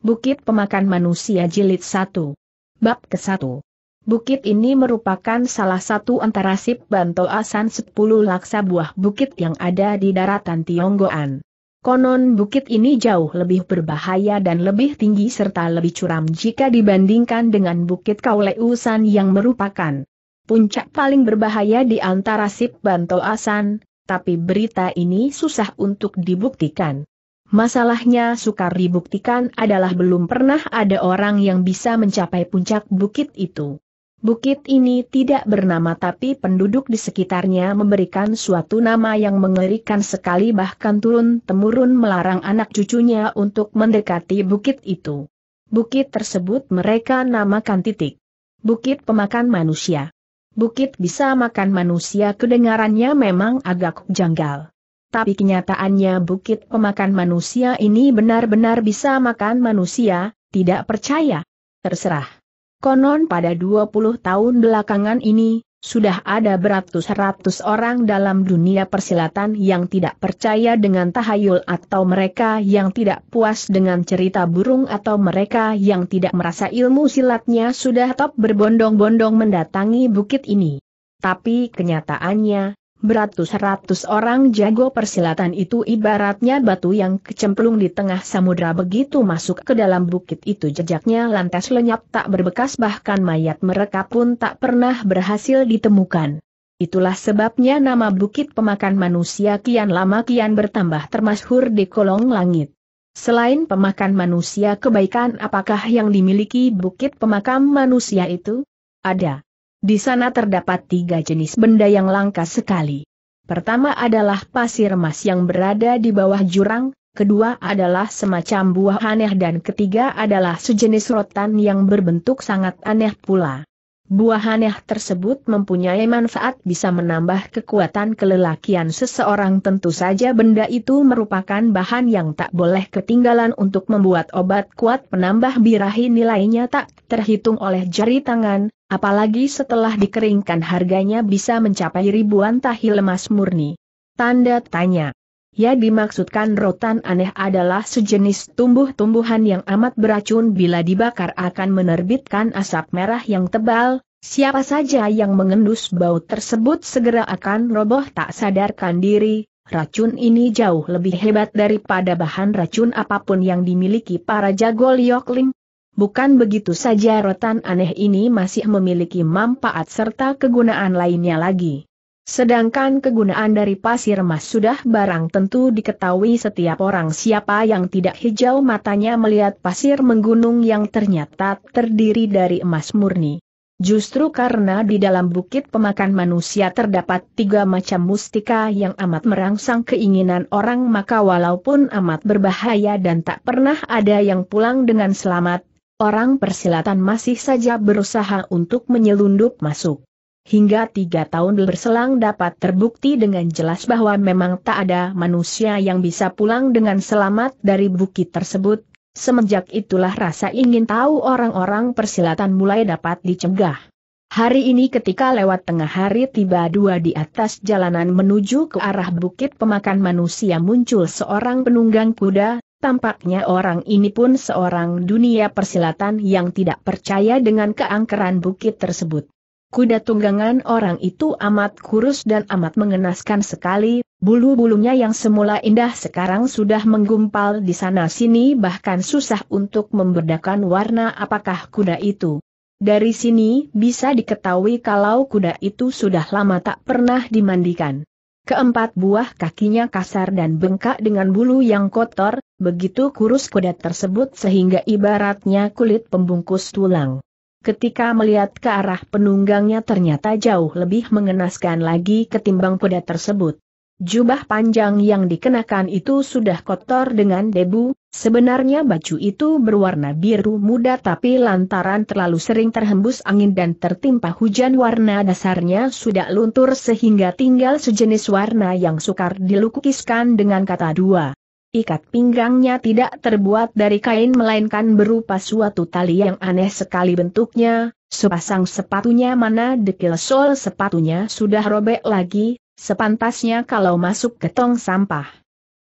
Bukit Pemakan Manusia Jilid 1. Bab ke-1. Bukit ini merupakan salah satu antara sip asan 10 laksa buah bukit yang ada di daratan Tionggoan. Konon bukit ini jauh lebih berbahaya dan lebih tinggi serta lebih curam jika dibandingkan dengan bukit Kauleusan yang merupakan puncak paling berbahaya di antara sip asan, tapi berita ini susah untuk dibuktikan. Masalahnya sukar dibuktikan adalah belum pernah ada orang yang bisa mencapai puncak bukit itu. Bukit ini tidak bernama tapi penduduk di sekitarnya memberikan suatu nama yang mengerikan sekali bahkan turun-temurun melarang anak cucunya untuk mendekati bukit itu. Bukit tersebut mereka namakan titik. Bukit pemakan manusia. Bukit bisa makan manusia kedengarannya memang agak janggal tapi kenyataannya bukit pemakan manusia ini benar-benar bisa makan manusia, tidak percaya. Terserah. Konon pada 20 tahun belakangan ini, sudah ada beratus-ratus orang dalam dunia persilatan yang tidak percaya dengan tahayul atau mereka yang tidak puas dengan cerita burung atau mereka yang tidak merasa ilmu silatnya sudah top berbondong-bondong mendatangi bukit ini. Tapi kenyataannya, Beratus-ratus orang jago persilatan itu ibaratnya batu yang kecemplung di tengah samudra begitu masuk ke dalam bukit itu jejaknya lantas lenyap tak berbekas bahkan mayat mereka pun tak pernah berhasil ditemukan. Itulah sebabnya nama bukit pemakan manusia kian lama kian bertambah termasyhur di kolong langit. Selain pemakan manusia kebaikan apakah yang dimiliki bukit pemakam manusia itu? Ada. Di sana terdapat tiga jenis benda yang langka sekali. Pertama adalah pasir emas yang berada di bawah jurang, kedua adalah semacam buah aneh dan ketiga adalah sejenis rotan yang berbentuk sangat aneh pula. Buah aneh tersebut mempunyai manfaat bisa menambah kekuatan kelelakian seseorang tentu saja benda itu merupakan bahan yang tak boleh ketinggalan untuk membuat obat kuat penambah birahi nilainya tak terhitung oleh jari tangan, apalagi setelah dikeringkan harganya bisa mencapai ribuan tahi lemas murni. Tanda tanya. Ya dimaksudkan rotan aneh adalah sejenis tumbuh-tumbuhan yang amat beracun bila dibakar akan menerbitkan asap merah yang tebal, Siapa saja yang mengendus bau tersebut segera akan roboh tak sadarkan diri, racun ini jauh lebih hebat daripada bahan racun apapun yang dimiliki para jago liokling. Bukan begitu saja rotan aneh ini masih memiliki manfaat serta kegunaan lainnya lagi. Sedangkan kegunaan dari pasir emas sudah barang tentu diketahui setiap orang siapa yang tidak hijau matanya melihat pasir menggunung yang ternyata terdiri dari emas murni. Justru karena di dalam bukit pemakan manusia terdapat tiga macam mustika yang amat merangsang keinginan orang maka walaupun amat berbahaya dan tak pernah ada yang pulang dengan selamat, orang persilatan masih saja berusaha untuk menyelundup masuk. Hingga tiga tahun berselang dapat terbukti dengan jelas bahwa memang tak ada manusia yang bisa pulang dengan selamat dari bukit tersebut, Semenjak itulah rasa ingin tahu orang-orang persilatan mulai dapat dicegah. Hari ini ketika lewat tengah hari tiba dua di atas jalanan menuju ke arah bukit pemakan manusia muncul seorang penunggang kuda, Tampaknya orang ini pun seorang dunia persilatan yang tidak percaya dengan keangkeran bukit tersebut. Kuda tunggangan orang itu amat kurus dan amat mengenaskan sekali, Bulu-bulunya yang semula indah sekarang sudah menggumpal di sana-sini bahkan susah untuk membedakan warna apakah kuda itu. Dari sini bisa diketahui kalau kuda itu sudah lama tak pernah dimandikan. Keempat buah kakinya kasar dan bengkak dengan bulu yang kotor, begitu kurus kuda tersebut sehingga ibaratnya kulit pembungkus tulang. Ketika melihat ke arah penunggangnya ternyata jauh lebih mengenaskan lagi ketimbang kuda tersebut. Jubah panjang yang dikenakan itu sudah kotor dengan debu, sebenarnya baju itu berwarna biru muda tapi lantaran terlalu sering terhembus angin dan tertimpa hujan warna dasarnya sudah luntur sehingga tinggal sejenis warna yang sukar dilukiskan dengan kata dua. Ikat pinggangnya tidak terbuat dari kain melainkan berupa suatu tali yang aneh sekali bentuknya, sepasang sepatunya mana dekil sol sepatunya sudah robek lagi, Sepantasnya kalau masuk ke tong sampah.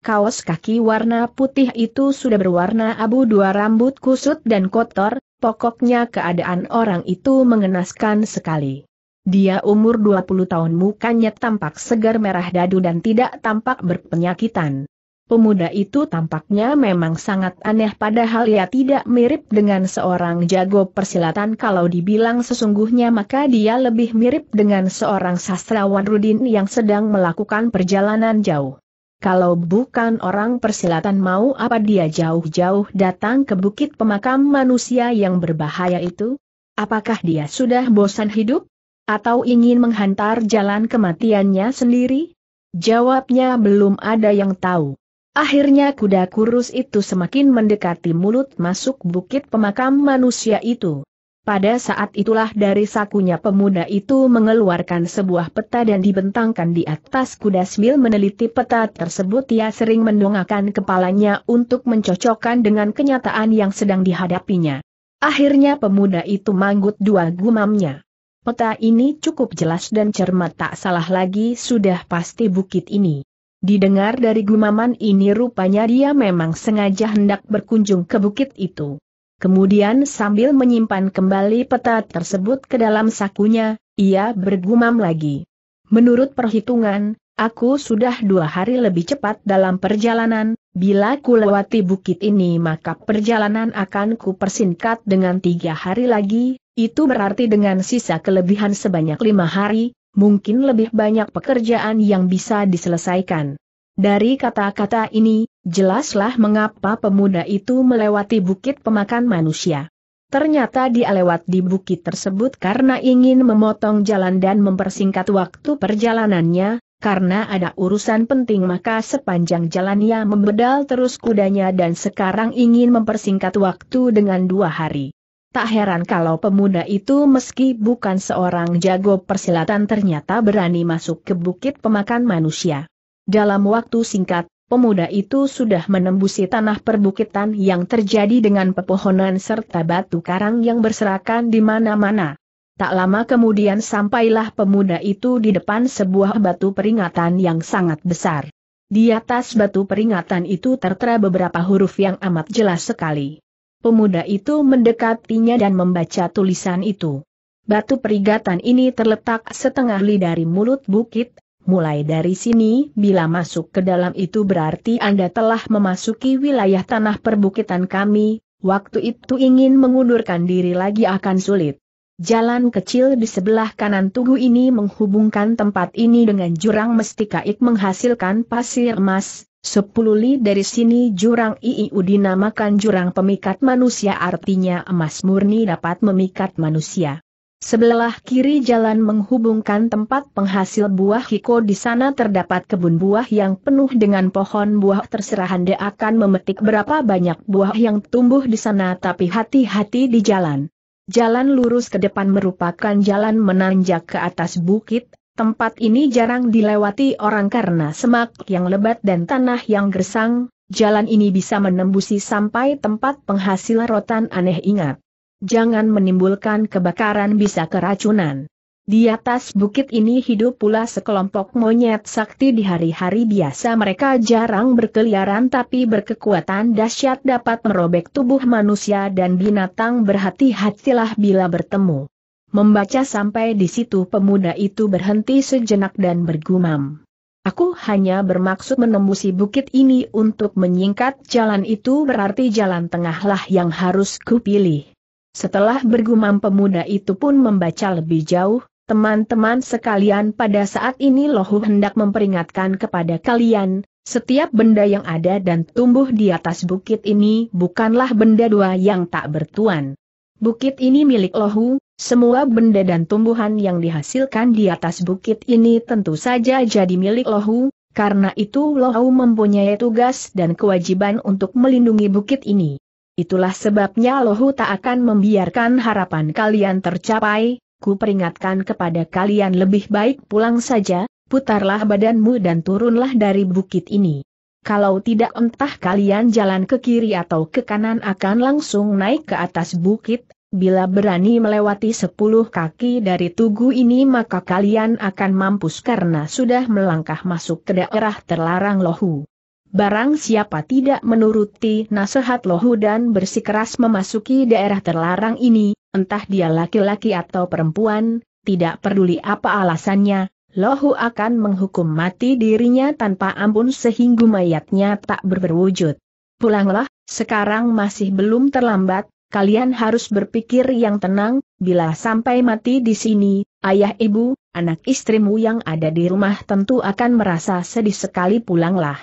Kaos kaki warna putih itu sudah berwarna abu dua rambut kusut dan kotor, pokoknya keadaan orang itu mengenaskan sekali. Dia umur 20 tahun mukanya tampak segar merah dadu dan tidak tampak berpenyakitan. Pemuda itu tampaknya memang sangat aneh padahal ia tidak mirip dengan seorang jago persilatan kalau dibilang sesungguhnya maka dia lebih mirip dengan seorang sastrawan Rudin yang sedang melakukan perjalanan jauh. Kalau bukan orang persilatan mau apa dia jauh-jauh datang ke bukit pemakam manusia yang berbahaya itu? Apakah dia sudah bosan hidup? Atau ingin menghantar jalan kematiannya sendiri? Jawabnya belum ada yang tahu. Akhirnya kuda kurus itu semakin mendekati mulut masuk bukit pemakam manusia itu. Pada saat itulah dari sakunya pemuda itu mengeluarkan sebuah peta dan dibentangkan di atas kuda sambil meneliti peta tersebut ia sering mendongakkan kepalanya untuk mencocokkan dengan kenyataan yang sedang dihadapinya. Akhirnya pemuda itu manggut dua gumamnya. Peta ini cukup jelas dan cermat tak salah lagi sudah pasti bukit ini. Didengar dari gumaman ini rupanya dia memang sengaja hendak berkunjung ke bukit itu. Kemudian sambil menyimpan kembali peta tersebut ke dalam sakunya, ia bergumam lagi. Menurut perhitungan, aku sudah dua hari lebih cepat dalam perjalanan, bila ku lewati bukit ini maka perjalanan akan ku persingkat dengan tiga hari lagi, itu berarti dengan sisa kelebihan sebanyak lima hari, mungkin lebih banyak pekerjaan yang bisa diselesaikan. Dari kata-kata ini, jelaslah mengapa pemuda itu melewati bukit pemakan manusia. Ternyata dia lewat di bukit tersebut karena ingin memotong jalan dan mempersingkat waktu perjalanannya, karena ada urusan penting maka sepanjang jalannya membedal terus kudanya dan sekarang ingin mempersingkat waktu dengan dua hari. Tak heran kalau pemuda itu meski bukan seorang jago persilatan ternyata berani masuk ke bukit pemakan manusia. Dalam waktu singkat, pemuda itu sudah menembusi tanah perbukitan yang terjadi dengan pepohonan serta batu karang yang berserakan di mana-mana. Tak lama kemudian sampailah pemuda itu di depan sebuah batu peringatan yang sangat besar. Di atas batu peringatan itu tertera beberapa huruf yang amat jelas sekali. Pemuda itu mendekatinya dan membaca tulisan itu. Batu peringatan ini terletak setengah li dari mulut bukit, mulai dari sini bila masuk ke dalam itu berarti Anda telah memasuki wilayah tanah perbukitan kami, waktu itu ingin mengundurkan diri lagi akan sulit. Jalan kecil di sebelah kanan tugu ini menghubungkan tempat ini dengan jurang mestika ik menghasilkan pasir emas, Sepuluh li dari sini jurang IIU dinamakan jurang pemikat manusia artinya emas murni dapat memikat manusia. Sebelah kiri jalan menghubungkan tempat penghasil buah hiko di sana terdapat kebun buah yang penuh dengan pohon buah terserah Anda akan memetik berapa banyak buah yang tumbuh di sana tapi hati-hati di jalan. Jalan lurus ke depan merupakan jalan menanjak ke atas bukit, Tempat ini jarang dilewati orang karena semak yang lebat dan tanah yang gersang, jalan ini bisa menembusi sampai tempat penghasil rotan aneh ingat. Jangan menimbulkan kebakaran bisa keracunan. Di atas bukit ini hidup pula sekelompok monyet sakti di hari-hari biasa mereka jarang berkeliaran tapi berkekuatan dahsyat dapat merobek tubuh manusia dan binatang berhati-hatilah bila bertemu. Membaca sampai di situ pemuda itu berhenti sejenak dan bergumam. Aku hanya bermaksud menembusi bukit ini untuk menyingkat jalan itu berarti jalan tengahlah yang harus kupilih. Setelah bergumam pemuda itu pun membaca lebih jauh, teman-teman sekalian pada saat ini lohu hendak memperingatkan kepada kalian, setiap benda yang ada dan tumbuh di atas bukit ini bukanlah benda dua yang tak bertuan. Bukit ini milik lohu, semua benda dan tumbuhan yang dihasilkan di atas bukit ini tentu saja jadi milik Lohu, karena itu Lohu mempunyai tugas dan kewajiban untuk melindungi bukit ini. Itulah sebabnya Lohu tak akan membiarkan harapan kalian tercapai, ku peringatkan kepada kalian lebih baik pulang saja, putarlah badanmu dan turunlah dari bukit ini. Kalau tidak entah kalian jalan ke kiri atau ke kanan akan langsung naik ke atas bukit, Bila berani melewati sepuluh kaki dari tugu ini maka kalian akan mampus karena sudah melangkah masuk ke daerah terlarang lohu. Barang siapa tidak menuruti nasihat lohu dan bersikeras memasuki daerah terlarang ini, entah dia laki-laki atau perempuan, tidak peduli apa alasannya, lohu akan menghukum mati dirinya tanpa ampun sehingga mayatnya tak berwujud. Pulanglah, sekarang masih belum terlambat, kalian harus berpikir yang tenang, bila sampai mati di sini, ayah ibu, anak istrimu yang ada di rumah tentu akan merasa sedih sekali pulanglah.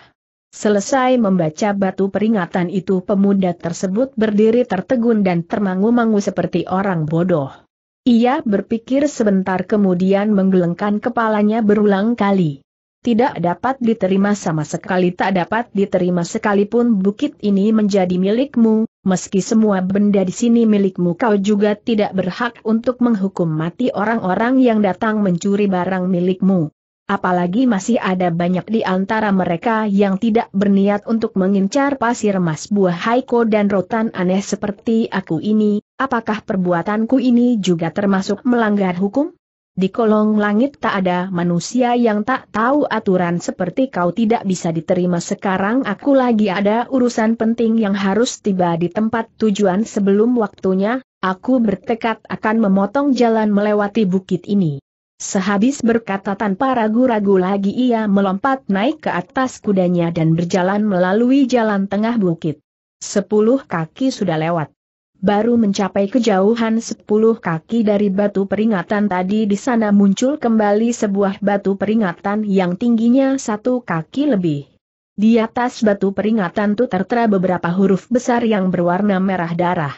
Selesai membaca batu peringatan itu pemuda tersebut berdiri tertegun dan termangu-mangu seperti orang bodoh. Ia berpikir sebentar kemudian menggelengkan kepalanya berulang kali tidak dapat diterima sama sekali tak dapat diterima sekalipun bukit ini menjadi milikmu, meski semua benda di sini milikmu kau juga tidak berhak untuk menghukum mati orang-orang yang datang mencuri barang milikmu. Apalagi masih ada banyak di antara mereka yang tidak berniat untuk mengincar pasir emas, buah Haiko dan rotan aneh seperti aku ini, apakah perbuatanku ini juga termasuk melanggar hukum? di kolong langit tak ada manusia yang tak tahu aturan seperti kau tidak bisa diterima sekarang aku lagi ada urusan penting yang harus tiba di tempat tujuan sebelum waktunya, aku bertekad akan memotong jalan melewati bukit ini. Sehabis berkata tanpa ragu-ragu lagi ia melompat naik ke atas kudanya dan berjalan melalui jalan tengah bukit. Sepuluh kaki sudah lewat baru mencapai kejauhan 10 kaki dari batu peringatan tadi di sana muncul kembali sebuah batu peringatan yang tingginya satu kaki lebih. Di atas batu peringatan itu tertera beberapa huruf besar yang berwarna merah darah.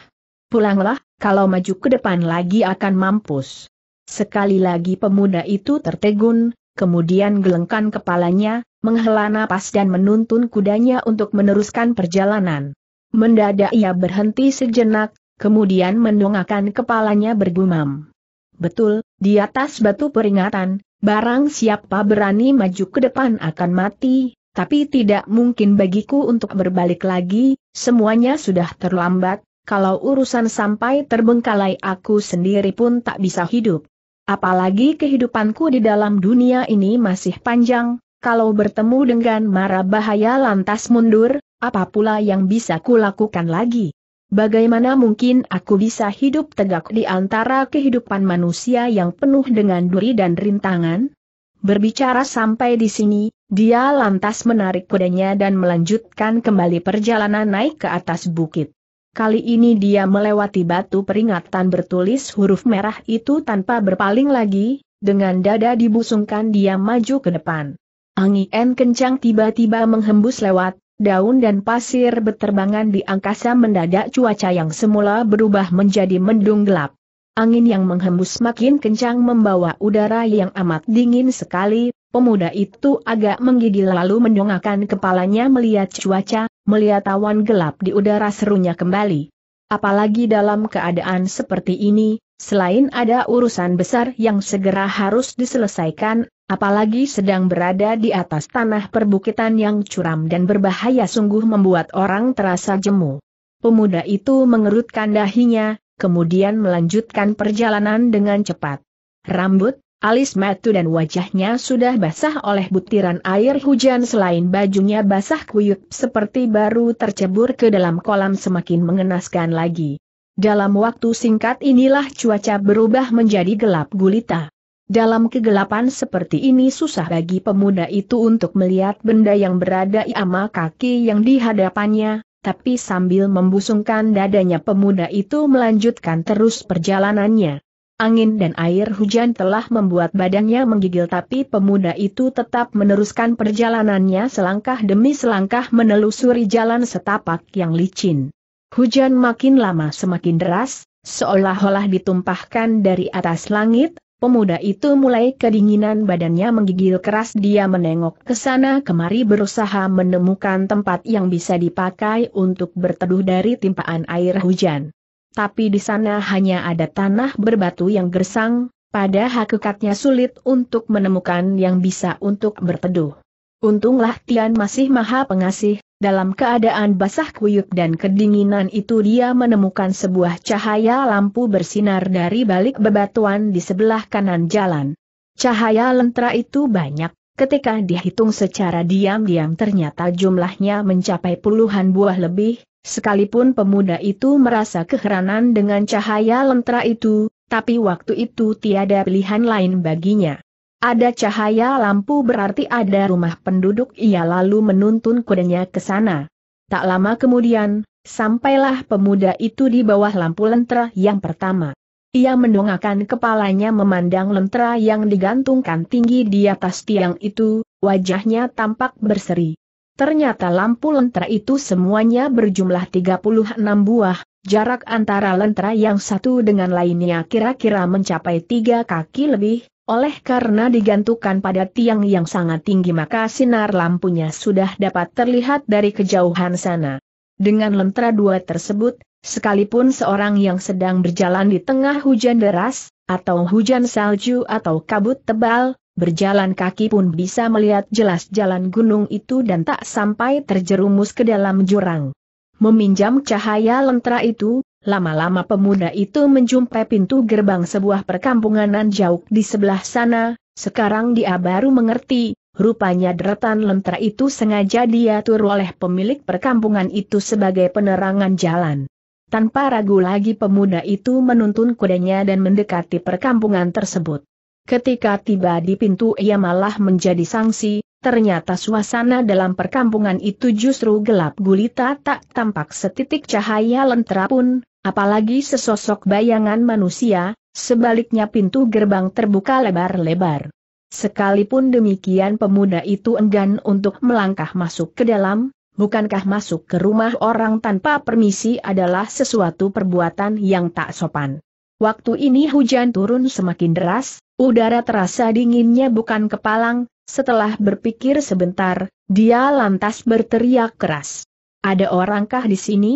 Pulanglah, kalau maju ke depan lagi akan mampus. Sekali lagi pemuda itu tertegun, kemudian gelengkan kepalanya, menghela napas dan menuntun kudanya untuk meneruskan perjalanan. Mendadak ia berhenti sejenak, kemudian mendongakkan kepalanya bergumam. Betul, di atas batu peringatan, barang siapa berani maju ke depan akan mati, tapi tidak mungkin bagiku untuk berbalik lagi, semuanya sudah terlambat, kalau urusan sampai terbengkalai aku sendiri pun tak bisa hidup. Apalagi kehidupanku di dalam dunia ini masih panjang, kalau bertemu dengan mara bahaya lantas mundur, apa pula yang bisa kulakukan lagi? Bagaimana mungkin aku bisa hidup tegak di antara kehidupan manusia yang penuh dengan duri dan rintangan? Berbicara sampai di sini, dia lantas menarik kudanya dan melanjutkan kembali perjalanan naik ke atas bukit. Kali ini dia melewati batu peringatan bertulis huruf merah itu tanpa berpaling lagi, dengan dada dibusungkan dia maju ke depan. Angin kencang tiba-tiba menghembus lewat, daun dan pasir berterbangan di angkasa mendadak cuaca yang semula berubah menjadi mendung gelap. Angin yang menghembus makin kencang membawa udara yang amat dingin sekali, pemuda itu agak menggigil lalu mendongakkan kepalanya melihat cuaca, melihat awan gelap di udara serunya kembali. Apalagi dalam keadaan seperti ini, selain ada urusan besar yang segera harus diselesaikan, Apalagi sedang berada di atas tanah perbukitan yang curam dan berbahaya sungguh membuat orang terasa jemu. Pemuda itu mengerutkan dahinya, kemudian melanjutkan perjalanan dengan cepat. Rambut, alis matu dan wajahnya sudah basah oleh butiran air hujan selain bajunya basah kuyup seperti baru tercebur ke dalam kolam semakin mengenaskan lagi. Dalam waktu singkat inilah cuaca berubah menjadi gelap gulita. Dalam kegelapan seperti ini susah bagi pemuda itu untuk melihat benda yang berada iama kaki yang dihadapannya. tapi sambil membusungkan dadanya pemuda itu melanjutkan terus perjalanannya. Angin dan air hujan telah membuat badannya menggigil tapi pemuda itu tetap meneruskan perjalanannya selangkah demi selangkah menelusuri jalan setapak yang licin. Hujan makin lama semakin deras, seolah-olah ditumpahkan dari atas langit, Pemuda itu mulai kedinginan badannya menggigil keras dia menengok ke sana kemari berusaha menemukan tempat yang bisa dipakai untuk berteduh dari timpaan air hujan. Tapi di sana hanya ada tanah berbatu yang gersang, pada hakikatnya sulit untuk menemukan yang bisa untuk berteduh. Untunglah Tian masih maha pengasih, dalam keadaan basah kuyup dan kedinginan itu dia menemukan sebuah cahaya lampu bersinar dari balik bebatuan di sebelah kanan jalan. Cahaya lentera itu banyak, ketika dihitung secara diam-diam ternyata jumlahnya mencapai puluhan buah lebih, sekalipun pemuda itu merasa keheranan dengan cahaya lentera itu, tapi waktu itu tiada pilihan lain baginya. Ada cahaya lampu berarti ada rumah penduduk ia lalu menuntun kudanya ke sana. Tak lama kemudian, sampailah pemuda itu di bawah lampu lentera yang pertama. Ia mendongakkan kepalanya memandang lentera yang digantungkan tinggi di atas tiang itu, wajahnya tampak berseri. Ternyata lampu lentera itu semuanya berjumlah 36 buah, jarak antara lentera yang satu dengan lainnya kira-kira mencapai tiga kaki lebih, oleh karena digantungkan pada tiang yang sangat tinggi maka sinar lampunya sudah dapat terlihat dari kejauhan sana. Dengan lentera dua tersebut, sekalipun seorang yang sedang berjalan di tengah hujan deras, atau hujan salju atau kabut tebal, berjalan kaki pun bisa melihat jelas jalan gunung itu dan tak sampai terjerumus ke dalam jurang. Meminjam cahaya lentera itu, Lama-lama pemuda itu menjumpai pintu gerbang sebuah perkampunganan jauh di sebelah sana, sekarang dia baru mengerti, rupanya deretan lentera itu sengaja diatur oleh pemilik perkampungan itu sebagai penerangan jalan. Tanpa ragu lagi pemuda itu menuntun kudanya dan mendekati perkampungan tersebut. Ketika tiba di pintu ia malah menjadi sangsi, ternyata suasana dalam perkampungan itu justru gelap gulita tak tampak setitik cahaya lentera pun, apalagi sesosok bayangan manusia, sebaliknya pintu gerbang terbuka lebar-lebar. Sekalipun demikian pemuda itu enggan untuk melangkah masuk ke dalam, bukankah masuk ke rumah orang tanpa permisi adalah sesuatu perbuatan yang tak sopan. Waktu ini hujan turun semakin deras, udara terasa dinginnya bukan kepalang, setelah berpikir sebentar, dia lantas berteriak keras. Ada orangkah di sini?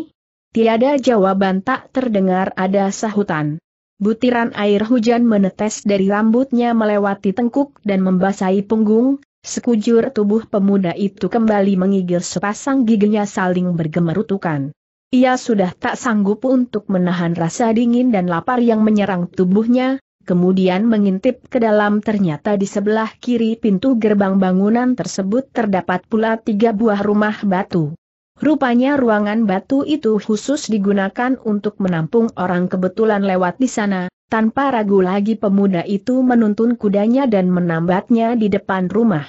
Tiada jawaban tak terdengar ada sahutan. Butiran air hujan menetes dari rambutnya melewati tengkuk dan membasahi punggung, sekujur tubuh pemuda itu kembali mengigil sepasang giginya saling bergemerutukan. Ia sudah tak sanggup untuk menahan rasa dingin dan lapar yang menyerang tubuhnya, kemudian mengintip ke dalam ternyata di sebelah kiri pintu gerbang bangunan tersebut terdapat pula tiga buah rumah batu. Rupanya ruangan batu itu khusus digunakan untuk menampung orang kebetulan lewat di sana, tanpa ragu lagi pemuda itu menuntun kudanya dan menambatnya di depan rumah.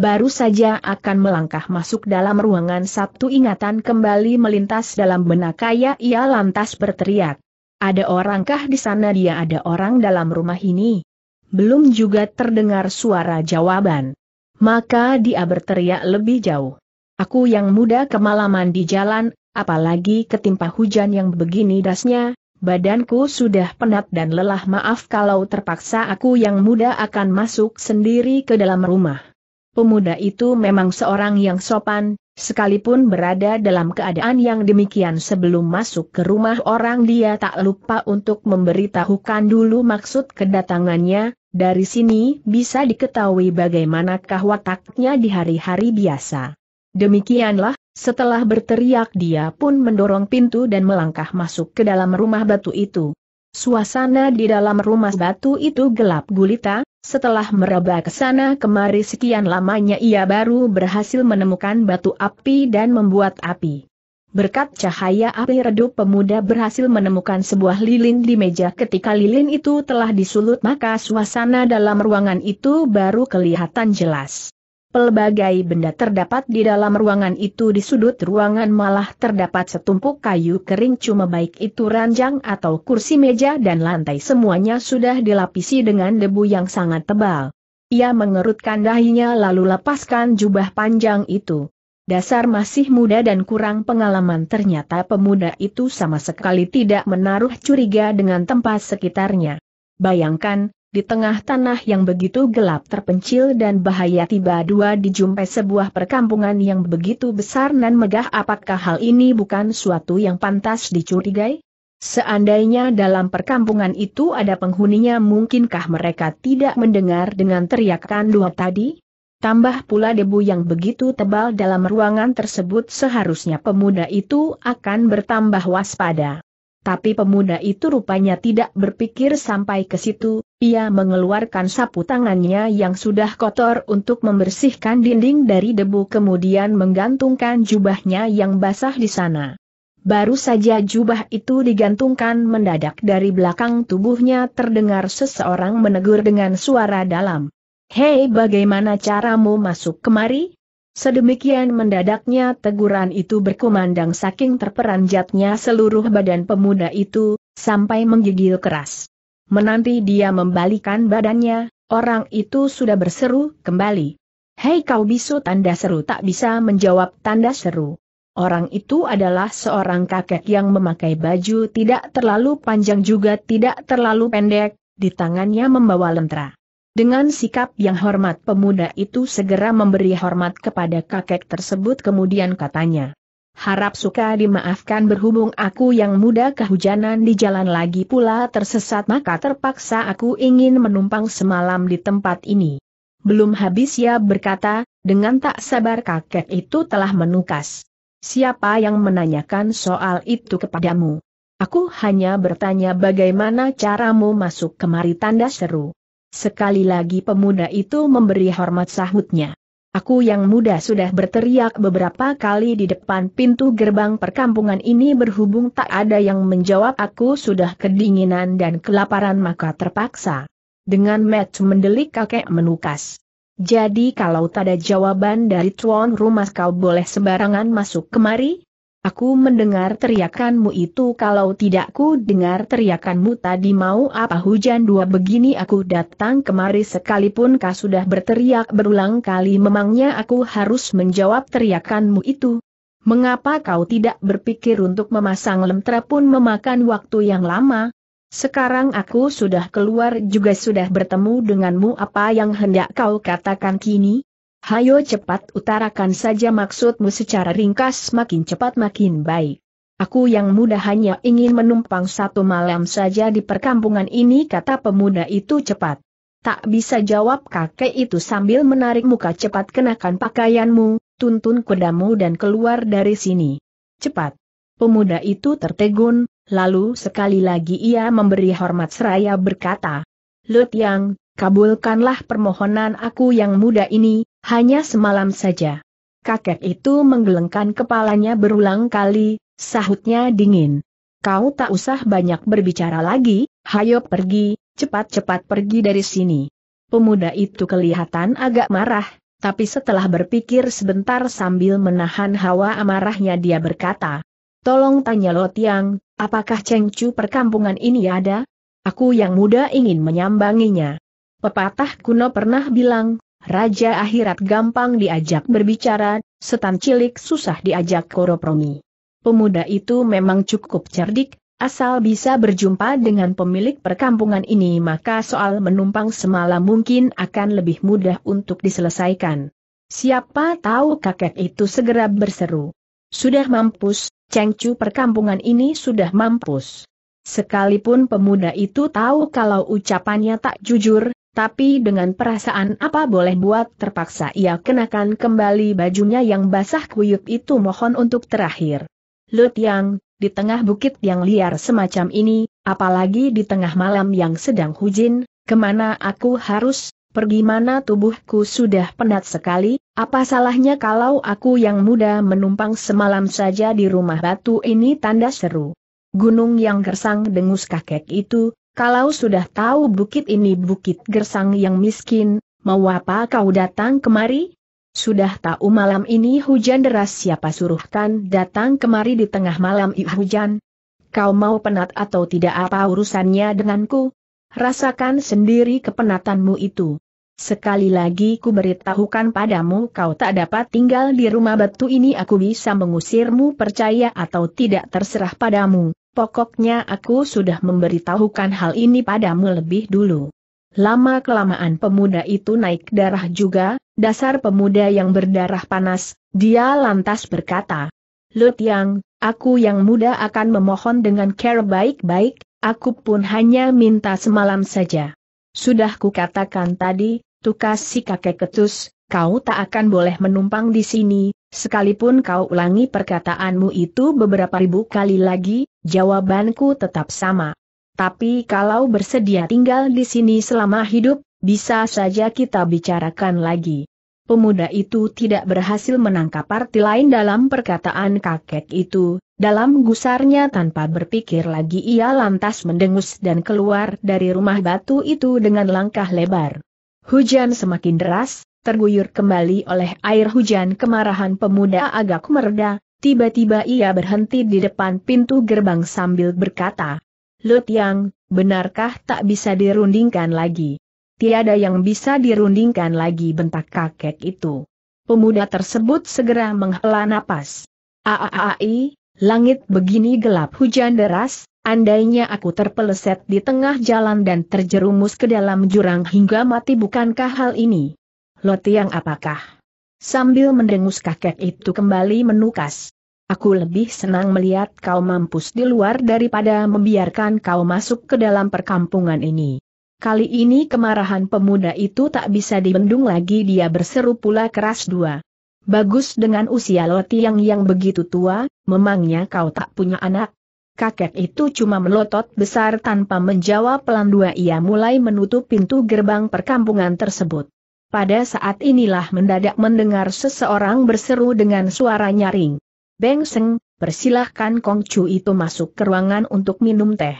Baru saja akan melangkah masuk dalam ruangan sabtu ingatan kembali melintas dalam benak kaya ia lantas berteriak. Ada orangkah di sana dia ada orang dalam rumah ini? Belum juga terdengar suara jawaban. Maka dia berteriak lebih jauh. Aku yang muda kemalaman di jalan, apalagi ketimpa hujan yang begini dasnya, badanku sudah penat dan lelah maaf kalau terpaksa aku yang muda akan masuk sendiri ke dalam rumah. Pemuda itu memang seorang yang sopan, Sekalipun berada dalam keadaan yang demikian sebelum masuk ke rumah orang dia tak lupa untuk memberitahukan dulu maksud kedatangannya, dari sini bisa diketahui bagaimanakah wataknya di hari-hari biasa. Demikianlah, setelah berteriak dia pun mendorong pintu dan melangkah masuk ke dalam rumah batu itu. Suasana di dalam rumah batu itu gelap gulita, setelah meraba ke sana kemari sekian lamanya ia baru berhasil menemukan batu api dan membuat api. Berkat cahaya api redup pemuda berhasil menemukan sebuah lilin di meja ketika lilin itu telah disulut maka suasana dalam ruangan itu baru kelihatan jelas. Pelbagai benda terdapat di dalam ruangan itu di sudut ruangan malah terdapat setumpuk kayu kering cuma baik itu ranjang atau kursi meja dan lantai semuanya sudah dilapisi dengan debu yang sangat tebal. Ia mengerutkan dahinya lalu lepaskan jubah panjang itu. Dasar masih muda dan kurang pengalaman ternyata pemuda itu sama sekali tidak menaruh curiga dengan tempat sekitarnya. Bayangkan, di tengah tanah yang begitu gelap terpencil dan bahaya tiba dua dijumpai sebuah perkampungan yang begitu besar dan megah apakah hal ini bukan suatu yang pantas dicurigai? Seandainya dalam perkampungan itu ada penghuninya mungkinkah mereka tidak mendengar dengan teriakan dua tadi? Tambah pula debu yang begitu tebal dalam ruangan tersebut seharusnya pemuda itu akan bertambah waspada. Tapi pemuda itu rupanya tidak berpikir sampai ke situ, ia mengeluarkan sapu tangannya yang sudah kotor untuk membersihkan dinding dari debu kemudian menggantungkan jubahnya yang basah di sana. Baru saja jubah itu digantungkan mendadak dari belakang tubuhnya terdengar seseorang menegur dengan suara dalam. Hei bagaimana caramu masuk kemari? Sedemikian mendadaknya teguran itu berkumandang saking terperanjatnya seluruh badan pemuda itu, sampai menggigil keras. Menanti dia membalikan badannya, orang itu sudah berseru kembali. Hei kau bisu tanda seru tak bisa menjawab tanda seru. Orang itu adalah seorang kakek yang memakai baju tidak terlalu panjang juga tidak terlalu pendek, di tangannya membawa lentera. Dengan sikap yang hormat pemuda itu segera memberi hormat kepada kakek tersebut kemudian katanya. Harap suka dimaafkan berhubung aku yang muda kehujanan di jalan lagi pula tersesat maka terpaksa aku ingin menumpang semalam di tempat ini. Belum habis ya berkata, dengan tak sabar kakek itu telah menukas. Siapa yang menanyakan soal itu kepadamu? Aku hanya bertanya bagaimana caramu masuk kemari tanda seru. Sekali lagi pemuda itu memberi hormat sahutnya. Aku yang muda sudah berteriak beberapa kali di depan pintu gerbang perkampungan ini berhubung tak ada yang menjawab aku sudah kedinginan dan kelaparan maka terpaksa. Dengan match mendelik kakek menukas. Jadi kalau tak ada jawaban dari tuan rumah kau boleh sembarangan masuk kemari? Aku mendengar teriakanmu itu kalau tidak ku dengar teriakanmu tadi mau apa hujan dua begini aku datang kemari sekalipun kau sudah berteriak berulang kali memangnya aku harus menjawab teriakanmu itu. Mengapa kau tidak berpikir untuk memasang lemtra pun memakan waktu yang lama? Sekarang aku sudah keluar juga sudah bertemu denganmu apa yang hendak kau katakan kini? Hayo cepat utarakan saja maksudmu secara ringkas makin cepat makin baik. Aku yang muda hanya ingin menumpang satu malam saja di perkampungan ini kata pemuda itu cepat. Tak bisa jawab kakek itu sambil menarik muka cepat kenakan pakaianmu, tuntun kudamu dan keluar dari sini. Cepat. Pemuda itu tertegun, lalu sekali lagi ia memberi hormat seraya berkata. Lut Yang, kabulkanlah permohonan aku yang muda ini, hanya semalam saja. Kakek itu menggelengkan kepalanya berulang kali, sahutnya dingin. Kau tak usah banyak berbicara lagi, hayo pergi, cepat-cepat pergi dari sini. Pemuda itu kelihatan agak marah, tapi setelah berpikir sebentar sambil menahan hawa amarahnya dia berkata, Tolong tanya Lo Tiang, apakah Cengcu perkampungan ini ada? Aku yang muda ingin menyambanginya. Pepatah kuno pernah bilang, Raja akhirat gampang diajak berbicara, setan cilik susah diajak koropromi. Pemuda itu memang cukup cerdik, asal bisa berjumpa dengan pemilik perkampungan ini maka soal menumpang semalam mungkin akan lebih mudah untuk diselesaikan. Siapa tahu kakek itu segera berseru. Sudah mampus, cengcu perkampungan ini sudah mampus. Sekalipun pemuda itu tahu kalau ucapannya tak jujur, tapi dengan perasaan apa boleh buat terpaksa ia kenakan kembali bajunya yang basah kuyup itu mohon untuk terakhir. Lut Yang, di tengah bukit yang liar semacam ini, apalagi di tengah malam yang sedang hujin, kemana aku harus, pergi mana tubuhku sudah penat sekali, apa salahnya kalau aku yang muda menumpang semalam saja di rumah batu ini tanda seru. Gunung yang gersang dengus kakek itu, kalau sudah tahu bukit ini bukit gersang yang miskin, mau apa kau datang kemari? Sudah tahu malam ini hujan deras siapa suruhkan datang kemari di tengah malam i hujan? Kau mau penat atau tidak apa urusannya denganku? Rasakan sendiri kepenatanmu itu. Sekali lagi ku beritahukan padamu kau tak dapat tinggal di rumah batu ini aku bisa mengusirmu percaya atau tidak terserah padamu. Pokoknya aku sudah memberitahukan hal ini padamu lebih dulu. Lama-kelamaan pemuda itu naik darah juga, dasar pemuda yang berdarah panas, dia lantas berkata. Lut Yang, aku yang muda akan memohon dengan care baik-baik, aku pun hanya minta semalam saja. Sudah kukatakan tadi, tukas si kakek ketus, kau tak akan boleh menumpang di sini, sekalipun kau ulangi perkataanmu itu beberapa ribu kali lagi, jawabanku tetap sama. Tapi kalau bersedia tinggal di sini selama hidup, bisa saja kita bicarakan lagi. Pemuda itu tidak berhasil menangkap arti lain dalam perkataan kakek itu, dalam gusarnya tanpa berpikir lagi ia lantas mendengus dan keluar dari rumah batu itu dengan langkah lebar. Hujan semakin deras, terguyur kembali oleh air hujan kemarahan pemuda agak mereda, tiba-tiba ia berhenti di depan pintu gerbang sambil berkata, Lut Yang, benarkah tak bisa dirundingkan lagi? Tiada yang bisa dirundingkan lagi bentak kakek itu. Pemuda tersebut segera menghela napas. Aaai, langit begini gelap hujan deras, Andainya aku terpeleset di tengah jalan dan terjerumus ke dalam jurang hingga mati bukankah hal ini? yang apakah? Sambil mendengus kakek itu kembali menukas. Aku lebih senang melihat kau mampus di luar daripada membiarkan kau masuk ke dalam perkampungan ini. Kali ini kemarahan pemuda itu tak bisa dibendung lagi dia berseru pula keras dua. Bagus dengan usia Lotiang yang begitu tua, memangnya kau tak punya anak? Kakek itu cuma melotot besar tanpa menjawab pelan dua ia mulai menutup pintu gerbang perkampungan tersebut. Pada saat inilah mendadak mendengar seseorang berseru dengan suara nyaring. Beng Seng, persilahkan Kong Chu itu masuk ke ruangan untuk minum teh.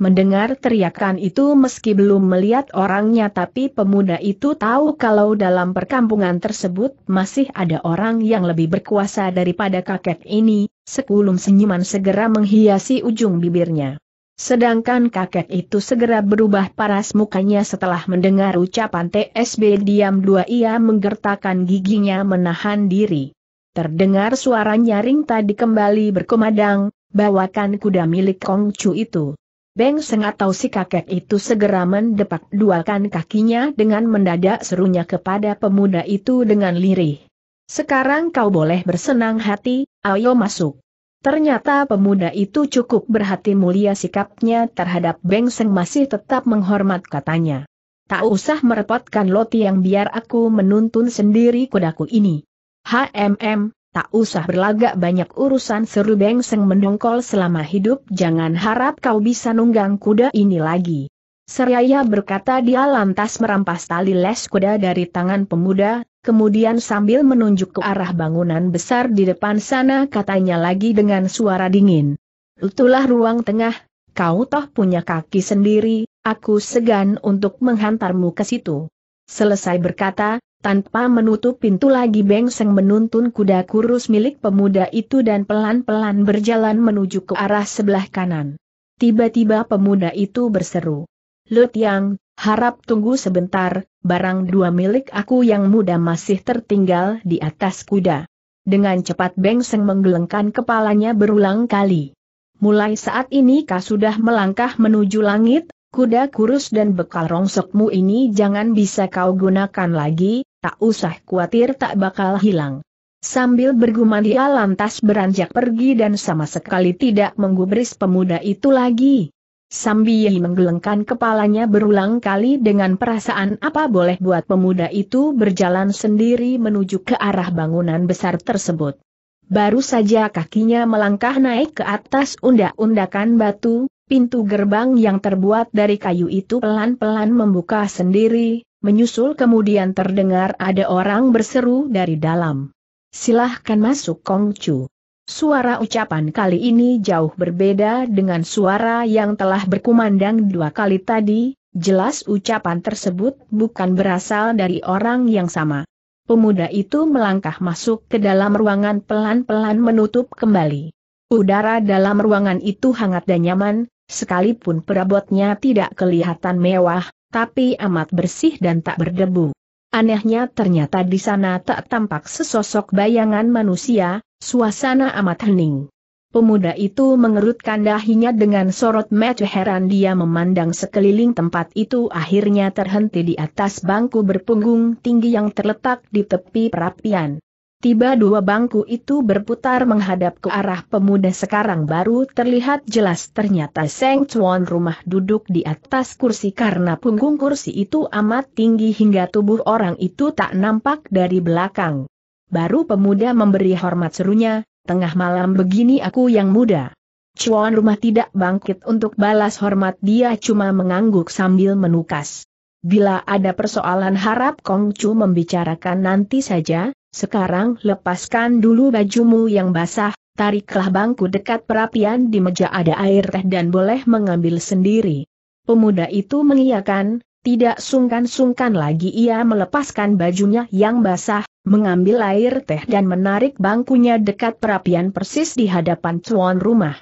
Mendengar teriakan itu meski belum melihat orangnya tapi pemuda itu tahu kalau dalam perkampungan tersebut masih ada orang yang lebih berkuasa daripada kakek ini, sekulum senyuman segera menghiasi ujung bibirnya. Sedangkan kakek itu segera berubah paras mukanya setelah mendengar ucapan TSB diam dua ia menggertakkan giginya menahan diri. Terdengar suara nyaring tadi kembali berkumandang, bawakan kuda milik Kong itu. Beng Seng atau si kakek itu segera mendepak duakan kakinya dengan mendadak serunya kepada pemuda itu dengan lirih. Sekarang kau boleh bersenang hati, ayo masuk. Ternyata pemuda itu cukup berhati mulia sikapnya terhadap Beng Seng masih tetap menghormat katanya. Tak usah merepotkan Loti yang biar aku menuntun sendiri kudaku ini. HMM, tak usah berlagak banyak urusan seru Beng Seng mendongkol selama hidup jangan harap kau bisa nunggang kuda ini lagi. Seraya berkata dia lantas merampas tali les kuda dari tangan pemuda, kemudian sambil menunjuk ke arah bangunan besar di depan sana katanya lagi dengan suara dingin. Itulah ruang tengah, kau toh punya kaki sendiri, aku segan untuk menghantarmu ke situ. Selesai berkata, tanpa menutup pintu lagi Bengseng menuntun kuda kurus milik pemuda itu dan pelan-pelan berjalan menuju ke arah sebelah kanan. Tiba-tiba pemuda itu berseru. Lut Yang, harap tunggu sebentar, barang dua milik aku yang muda masih tertinggal di atas kuda. Dengan cepat Beng Seng menggelengkan kepalanya berulang kali. Mulai saat ini kau sudah melangkah menuju langit, kuda kurus dan bekal rongsokmu ini jangan bisa kau gunakan lagi, tak usah khawatir tak bakal hilang. Sambil bergumam dia lantas beranjak pergi dan sama sekali tidak menggubris pemuda itu lagi. Sambil menggelengkan kepalanya berulang kali dengan perasaan apa boleh buat pemuda itu berjalan sendiri menuju ke arah bangunan besar tersebut. Baru saja kakinya melangkah naik ke atas undak-undakan batu, pintu gerbang yang terbuat dari kayu itu pelan-pelan membuka sendiri, menyusul kemudian terdengar ada orang berseru dari dalam. Silahkan masuk Kongcu. Suara ucapan kali ini jauh berbeda dengan suara yang telah berkumandang dua kali tadi, jelas ucapan tersebut bukan berasal dari orang yang sama. Pemuda itu melangkah masuk ke dalam ruangan pelan-pelan menutup kembali. Udara dalam ruangan itu hangat dan nyaman, sekalipun perabotnya tidak kelihatan mewah, tapi amat bersih dan tak berdebu. Anehnya ternyata di sana tak tampak sesosok bayangan manusia, Suasana amat hening. Pemuda itu mengerutkan dahinya dengan sorot mata heran dia memandang sekeliling tempat itu akhirnya terhenti di atas bangku berpunggung tinggi yang terletak di tepi perapian. Tiba dua bangku itu berputar menghadap ke arah pemuda sekarang baru terlihat jelas ternyata Seng Chuan rumah duduk di atas kursi karena punggung kursi itu amat tinggi hingga tubuh orang itu tak nampak dari belakang. Baru pemuda memberi hormat serunya, tengah malam begini aku yang muda. Cuan rumah tidak bangkit untuk balas hormat dia cuma mengangguk sambil menukas. Bila ada persoalan harap Kong Chu membicarakan nanti saja, sekarang lepaskan dulu bajumu yang basah, tariklah bangku dekat perapian di meja ada air teh dan boleh mengambil sendiri. Pemuda itu mengiyakan, tidak sungkan-sungkan lagi ia melepaskan bajunya yang basah, mengambil air teh dan menarik bangkunya dekat perapian persis di hadapan tuan rumah.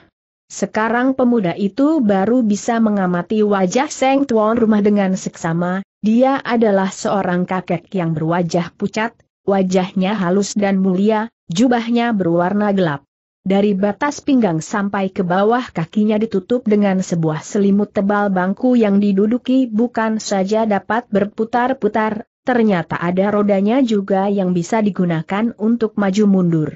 Sekarang pemuda itu baru bisa mengamati wajah Seng tuan rumah dengan seksama, dia adalah seorang kakek yang berwajah pucat, wajahnya halus dan mulia, jubahnya berwarna gelap. Dari batas pinggang sampai ke bawah kakinya ditutup dengan sebuah selimut tebal bangku yang diduduki bukan saja dapat berputar-putar, ternyata ada rodanya juga yang bisa digunakan untuk maju mundur.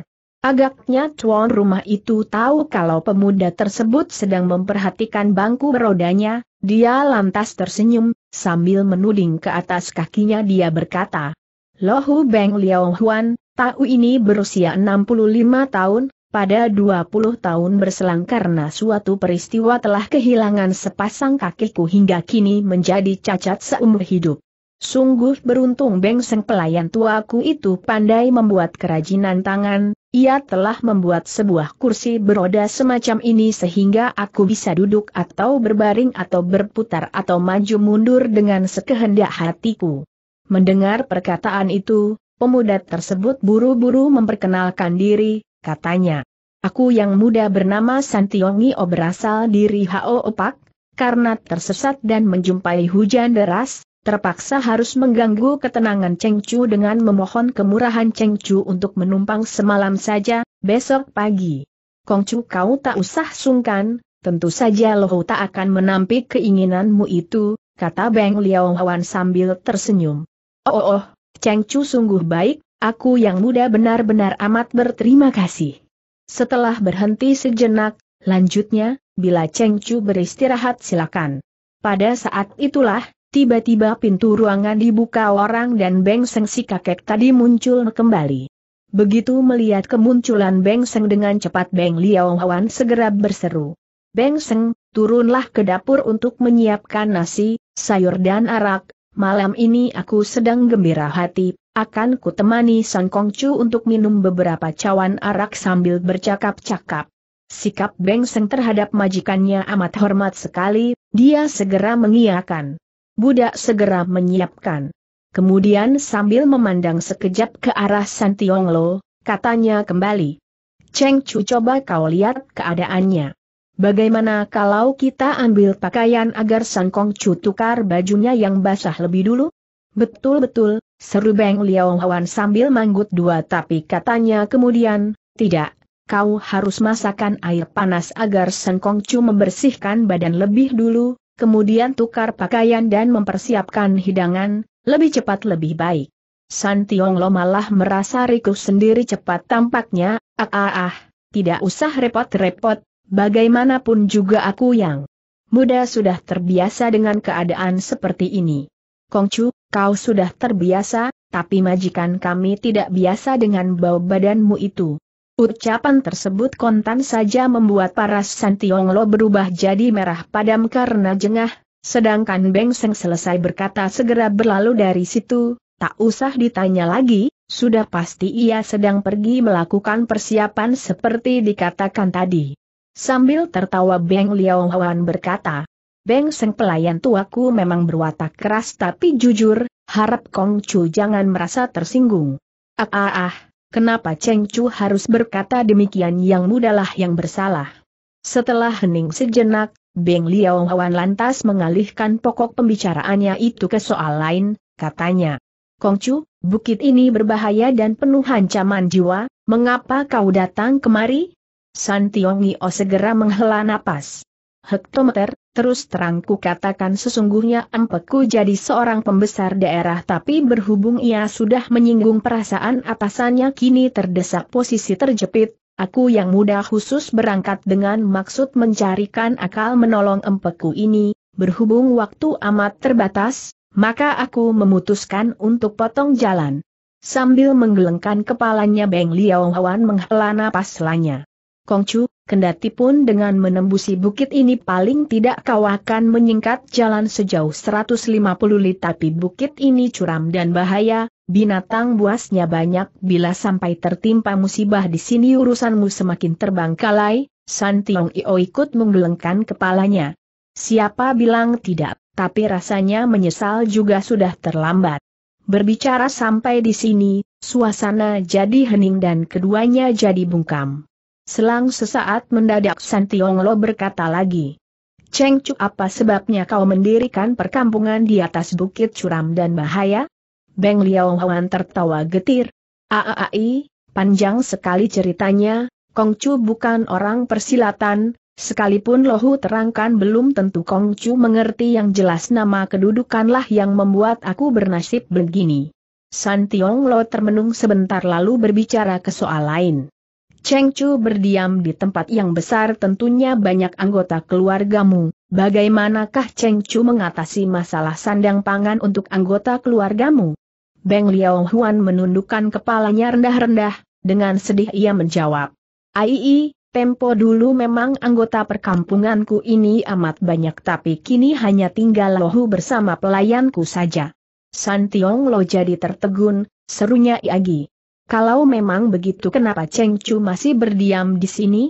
Agaknya tuan rumah itu tahu kalau pemuda tersebut sedang memperhatikan bangku rodanya, dia lantas tersenyum, sambil menuding ke atas kakinya dia berkata, Lohu Beng Liao Huan, tahu ini berusia 65 tahun, pada 20 tahun berselang karena suatu peristiwa telah kehilangan sepasang kakiku hingga kini menjadi cacat seumur hidup. Sungguh beruntung Bengseng pelayan tuaku itu pandai membuat kerajinan tangan, ia telah membuat sebuah kursi beroda semacam ini sehingga aku bisa duduk atau berbaring atau berputar atau maju mundur dengan sekehendak hatiku. Mendengar perkataan itu, pemuda tersebut buru-buru memperkenalkan diri, katanya. Aku yang muda bernama Santiongi O berasal dari Hao Opak, karena tersesat dan menjumpai hujan deras, terpaksa harus mengganggu ketenangan Cheng Chu dengan memohon kemurahan Cheng Chu untuk menumpang semalam saja, besok pagi. Kong Chu kau tak usah sungkan, tentu saja loh tak akan menampik keinginanmu itu, kata Beng Liao Hwan sambil tersenyum. Oh oh oh, Cheng Chu sungguh baik, aku yang muda benar-benar amat berterima kasih. Setelah berhenti sejenak, lanjutnya, bila Cheng Chu beristirahat silakan. Pada saat itulah, Tiba-tiba pintu ruangan dibuka orang dan Beng Seng si kakek tadi muncul kembali. Begitu melihat kemunculan Beng Seng dengan cepat Beng Liao Hwan segera berseru. Beng Seng, turunlah ke dapur untuk menyiapkan nasi, sayur dan arak, malam ini aku sedang gembira hati, akan kutemani Sang Kongcu untuk minum beberapa cawan arak sambil bercakap-cakap. Sikap Beng Seng terhadap majikannya amat hormat sekali, dia segera mengiyakan. Budak segera menyiapkan. Kemudian sambil memandang sekejap ke arah San Tionglo, katanya kembali. Cheng Chu coba kau lihat keadaannya. Bagaimana kalau kita ambil pakaian agar San Kong Chu tukar bajunya yang basah lebih dulu? Betul-betul, seru Beng Liao Hwan sambil manggut dua tapi katanya kemudian, tidak, kau harus masakan air panas agar San Kong Chu membersihkan badan lebih dulu, kemudian tukar pakaian dan mempersiapkan hidangan, lebih cepat lebih baik. San Tiong Lo malah merasa Riku sendiri cepat tampaknya, ah ah ah, tidak usah repot-repot, bagaimanapun juga aku yang muda sudah terbiasa dengan keadaan seperti ini. Kongcu, kau sudah terbiasa, tapi majikan kami tidak biasa dengan bau badanmu itu. Ucapan tersebut kontan saja membuat para Lo berubah jadi merah padam karena jengah, sedangkan Beng Seng selesai berkata segera berlalu dari situ, tak usah ditanya lagi, sudah pasti ia sedang pergi melakukan persiapan seperti dikatakan tadi. Sambil tertawa Beng Liao berkata, Beng Seng pelayan tuaku memang berwatak keras tapi jujur, harap Kong Chu jangan merasa tersinggung. Ah ah ah. Kenapa Cheng Chu harus berkata demikian yang mudalah yang bersalah? Setelah hening sejenak, Beng Liao Hwan lantas mengalihkan pokok pembicaraannya itu ke soal lain, katanya. Kong Chu, bukit ini berbahaya dan penuh ancaman jiwa, mengapa kau datang kemari? San Tiongio segera menghela napas. Hektometer, Terus terang ku katakan sesungguhnya empekku jadi seorang pembesar daerah tapi berhubung ia sudah menyinggung perasaan atasannya kini terdesak posisi terjepit, aku yang muda khusus berangkat dengan maksud mencarikan akal menolong empekku ini, berhubung waktu amat terbatas, maka aku memutuskan untuk potong jalan. Sambil menggelengkan kepalanya Beng Liao Hwan menghela napas lanya. Kongcu, kendati pun dengan menembusi bukit ini paling tidak kau akan menyingkat jalan sejauh 150 li tapi bukit ini curam dan bahaya, binatang buasnya banyak bila sampai tertimpa musibah di sini urusanmu semakin terbangkalai, San Tiong Io ikut menggelengkan kepalanya. Siapa bilang tidak, tapi rasanya menyesal juga sudah terlambat. Berbicara sampai di sini, suasana jadi hening dan keduanya jadi bungkam. Selang sesaat mendadak San Tiong Lo berkata lagi. Cheng Chu apa sebabnya kau mendirikan perkampungan di atas bukit curam dan bahaya? Beng Liao Huan tertawa getir. Aai, panjang sekali ceritanya, Kong Chu bukan orang persilatan, Sekalipun Lohu terangkan belum tentu Kong Chu mengerti yang jelas nama kedudukanlah yang membuat aku bernasib begini. San Tiong Lo termenung sebentar lalu berbicara ke soal lain. Cheng Chu berdiam di tempat yang besar tentunya banyak anggota keluargamu, bagaimanakah Cheng Chu mengatasi masalah sandang pangan untuk anggota keluargamu? Beng Liao Huan menundukkan kepalanya rendah-rendah, dengan sedih ia menjawab. Aii, tempo dulu memang anggota perkampunganku ini amat banyak tapi kini hanya tinggal Lohu bersama pelayanku saja. San Tiong Lo jadi tertegun, serunya Iagi. Kalau memang begitu kenapa Cheng Chu masih berdiam di sini?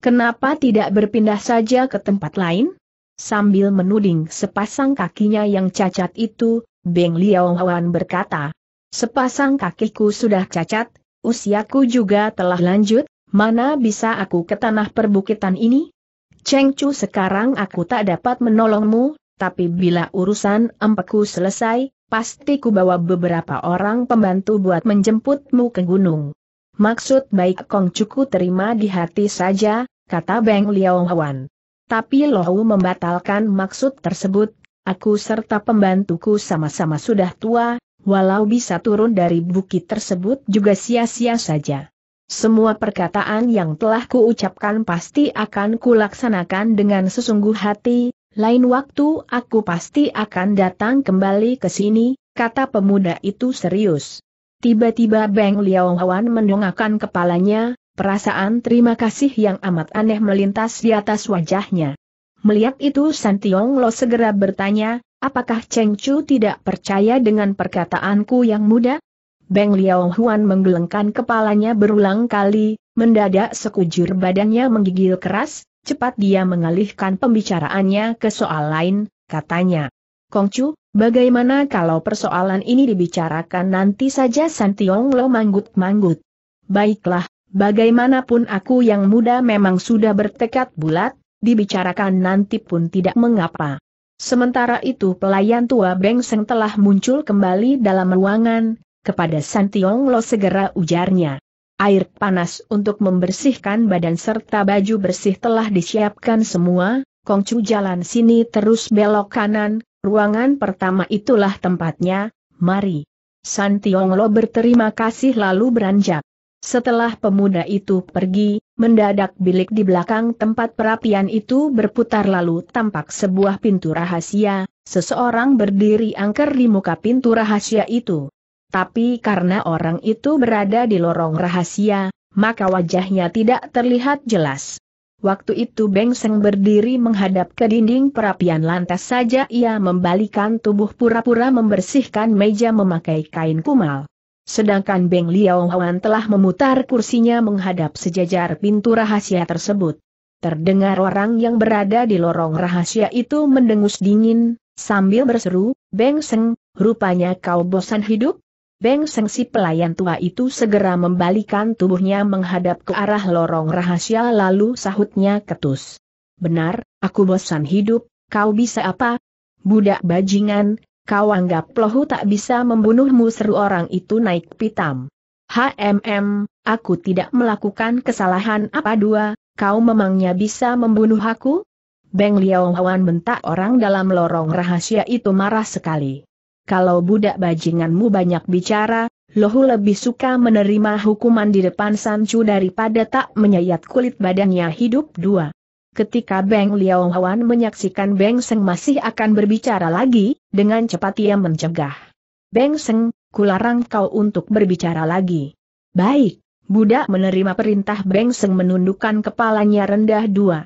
Kenapa tidak berpindah saja ke tempat lain? Sambil menuding sepasang kakinya yang cacat itu, Beng Liao Huan berkata, Sepasang kakiku sudah cacat, usiaku juga telah lanjut, mana bisa aku ke tanah perbukitan ini? Cheng Chu sekarang aku tak dapat menolongmu, tapi bila urusan empeku selesai, pasti ku bawa beberapa orang pembantu buat menjemputmu ke gunung. Maksud baik Kong Cuku terima di hati saja, kata Beng Liao Hwan. Tapi Lohu membatalkan maksud tersebut, aku serta pembantuku sama-sama sudah tua, walau bisa turun dari bukit tersebut juga sia-sia saja. Semua perkataan yang telah kuucapkan pasti akan kulaksanakan dengan sesungguh hati, lain waktu aku pasti akan datang kembali ke sini, kata pemuda itu serius. Tiba-tiba Beng Liao Huan mendongakkan kepalanya, perasaan terima kasih yang amat aneh melintas di atas wajahnya. Melihat itu San Tiong Lo segera bertanya, apakah Cheng Chu tidak percaya dengan perkataanku yang muda? Beng Liao Huan menggelengkan kepalanya berulang kali, mendadak sekujur badannya menggigil keras, Cepat dia mengalihkan pembicaraannya ke soal lain, katanya. Kongcu, bagaimana kalau persoalan ini dibicarakan nanti saja Santiong Lo manggut-manggut? Baiklah, bagaimanapun aku yang muda memang sudah bertekad bulat, dibicarakan nanti pun tidak mengapa. Sementara itu pelayan tua Beng Seng telah muncul kembali dalam ruangan, kepada Santiong Lo segera ujarnya air panas untuk membersihkan badan serta baju bersih telah disiapkan semua, Kongcu jalan sini terus belok kanan, ruangan pertama itulah tempatnya, mari. San Tionglo berterima kasih lalu beranjak. Setelah pemuda itu pergi, mendadak bilik di belakang tempat perapian itu berputar lalu tampak sebuah pintu rahasia, seseorang berdiri angker di muka pintu rahasia itu. Tapi karena orang itu berada di lorong rahasia, maka wajahnya tidak terlihat jelas. Waktu itu Beng Seng berdiri menghadap ke dinding perapian lantas saja ia membalikan tubuh pura-pura membersihkan meja memakai kain kumal. Sedangkan Beng Liao Hwan telah memutar kursinya menghadap sejajar pintu rahasia tersebut. Terdengar orang yang berada di lorong rahasia itu mendengus dingin, sambil berseru, Beng Seng, rupanya kau bosan hidup? Beng si pelayan tua itu segera membalikan tubuhnya menghadap ke arah lorong rahasia lalu sahutnya ketus. Benar, aku bosan hidup, kau bisa apa? Budak bajingan, kau anggap plohu tak bisa membunuhmu seru orang itu naik pitam. HMM, aku tidak melakukan kesalahan apa dua, kau memangnya bisa membunuh aku? Beng Liao Hwan bentak orang dalam lorong rahasia itu marah sekali kalau budak bajinganmu banyak bicara, Lohu lebih suka menerima hukuman di depan Sancu daripada tak menyayat kulit badannya hidup dua. Ketika Beng Liao Hwan menyaksikan Beng Seng masih akan berbicara lagi, dengan cepat ia mencegah. Beng Seng, kularang kau untuk berbicara lagi. Baik, budak menerima perintah Beng Seng menundukkan kepalanya rendah dua.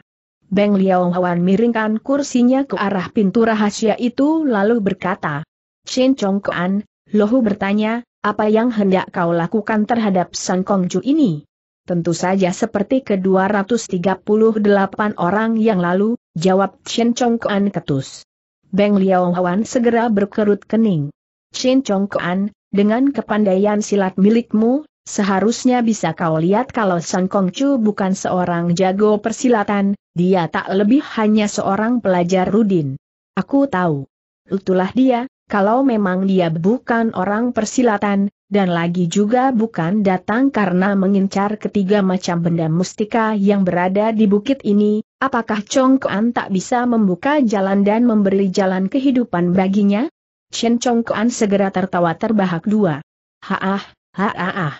Beng Liao Hwan miringkan kursinya ke arah pintu rahasia itu lalu berkata, Chen Kuan, Lohu bertanya, apa yang hendak kau lakukan terhadap Sang Kong Kongju ini? Tentu saja seperti ke-238 orang yang lalu, jawab Chen Kuan ketus. Beng Liao Hwan segera berkerut kening. Chen Kuan, dengan kepandaian silat milikmu, seharusnya bisa kau lihat kalau Sang Kong Chu bukan seorang jago persilatan, dia tak lebih hanya seorang pelajar rudin. Aku tahu. Itulah dia, kalau memang dia bukan orang persilatan, dan lagi juga bukan datang karena mengincar ketiga macam benda mustika yang berada di bukit ini, apakah Chongkoan tak bisa membuka jalan dan memberi jalan kehidupan baginya? Chong Chongkoan segera tertawa terbahak dua. Haah, haah.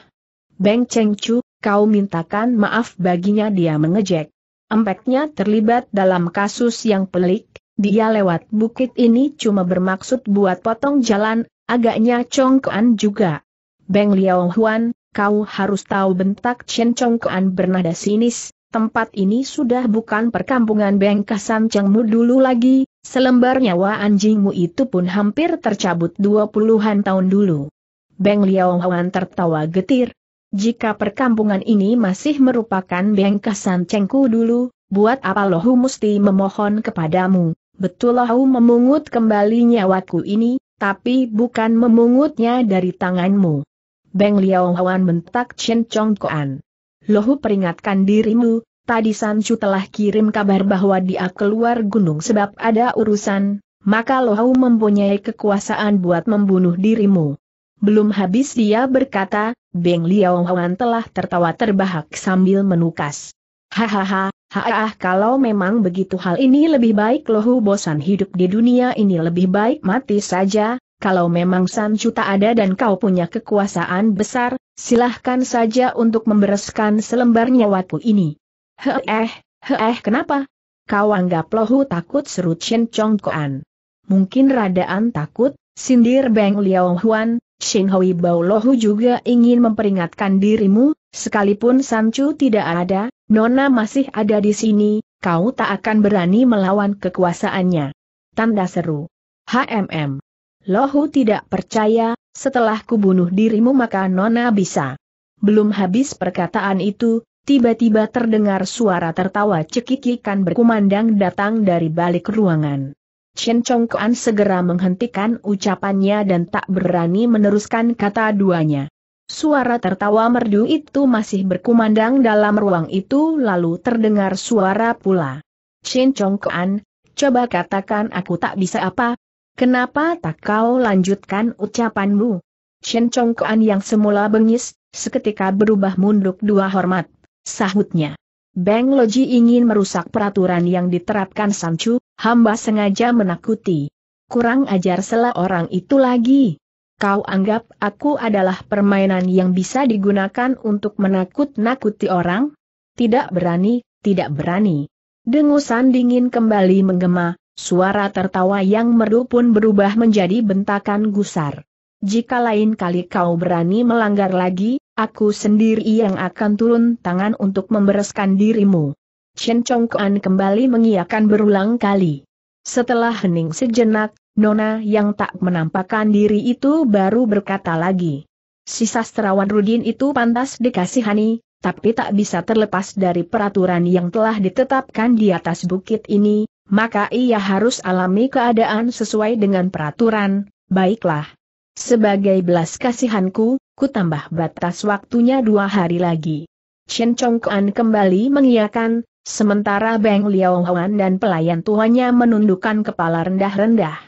Beng Cheng Chu, kau mintakan maaf baginya dia mengejek. Empeknya terlibat dalam kasus yang pelik, dia lewat bukit ini cuma bermaksud buat potong jalan, agaknya congkoan juga. Beng Liao Huan, kau harus tahu bentak Chen Congkoan bernada sinis, tempat ini sudah bukan perkampungan Beng Kasan Chengmu dulu lagi, selembar nyawa anjingmu itu pun hampir tercabut dua puluhan tahun dulu. Beng Liao Huan tertawa getir. Jika perkampungan ini masih merupakan Beng Kasan Chengku dulu, Buat apa lohu mesti memohon kepadamu, Betul aku memungut kembali nyawaku ini, tapi bukan memungutnya dari tanganmu. Beng Liao Hwan bentak Chen Chong Koan. Lohu peringatkan dirimu, tadi Sanchu telah kirim kabar bahwa dia keluar gunung sebab ada urusan, maka Lohu mempunyai kekuasaan buat membunuh dirimu. Belum habis dia berkata, Beng Liao Hwan telah tertawa terbahak sambil menukas. Hahaha, Haah kalau memang begitu hal ini lebih baik lohu bosan hidup di dunia ini lebih baik mati saja, kalau memang San Cuta ada dan kau punya kekuasaan besar, silahkan saja untuk membereskan selembar nyawaku ini. Heeh, eh, heeh eh, kenapa? Kau anggap lohu takut serut Chen Chong Koan. Mungkin radaan takut, Sindir Beng Liao Huan, Shin Hui lohu juga ingin memperingatkan dirimu, sekalipun sancu tidak ada, Nona masih ada di sini, kau tak akan berani melawan kekuasaannya. Tanda seru. HMM. Lohu tidak percaya, setelah kubunuh dirimu maka Nona bisa. Belum habis perkataan itu, tiba-tiba terdengar suara tertawa cekikikan berkumandang datang dari balik ruangan. Chen Chongkoan segera menghentikan ucapannya dan tak berani meneruskan kata duanya. Suara tertawa merdu itu masih berkumandang dalam ruang itu lalu terdengar suara pula. Chen Chongkoan, coba katakan aku tak bisa apa. Kenapa tak kau lanjutkan ucapanmu? Chen Chongkoan yang semula bengis, seketika berubah munduk dua hormat, sahutnya. Beng Loji ingin merusak peraturan yang diterapkan Sancu, hamba sengaja menakuti. Kurang ajar sela orang itu lagi. Kau anggap aku adalah permainan yang bisa digunakan untuk menakut-nakuti orang? Tidak berani, tidak berani. Dengusan dingin kembali menggema, suara tertawa yang merdu pun berubah menjadi bentakan gusar. Jika lain kali kau berani melanggar lagi, Aku sendiri yang akan turun tangan untuk membereskan dirimu. Chen Chongkuan kembali mengiakan berulang kali. Setelah hening sejenak, Nona yang tak menampakkan diri itu baru berkata lagi. Si sastrawan Rudin itu pantas dikasihani, tapi tak bisa terlepas dari peraturan yang telah ditetapkan di atas bukit ini, maka ia harus alami keadaan sesuai dengan peraturan, baiklah. Sebagai belas kasihanku, ku tambah batas waktunya dua hari lagi. Chen Chongkuan kembali mengiyakan, sementara Beng Liao Huan dan pelayan tuanya menundukkan kepala rendah-rendah.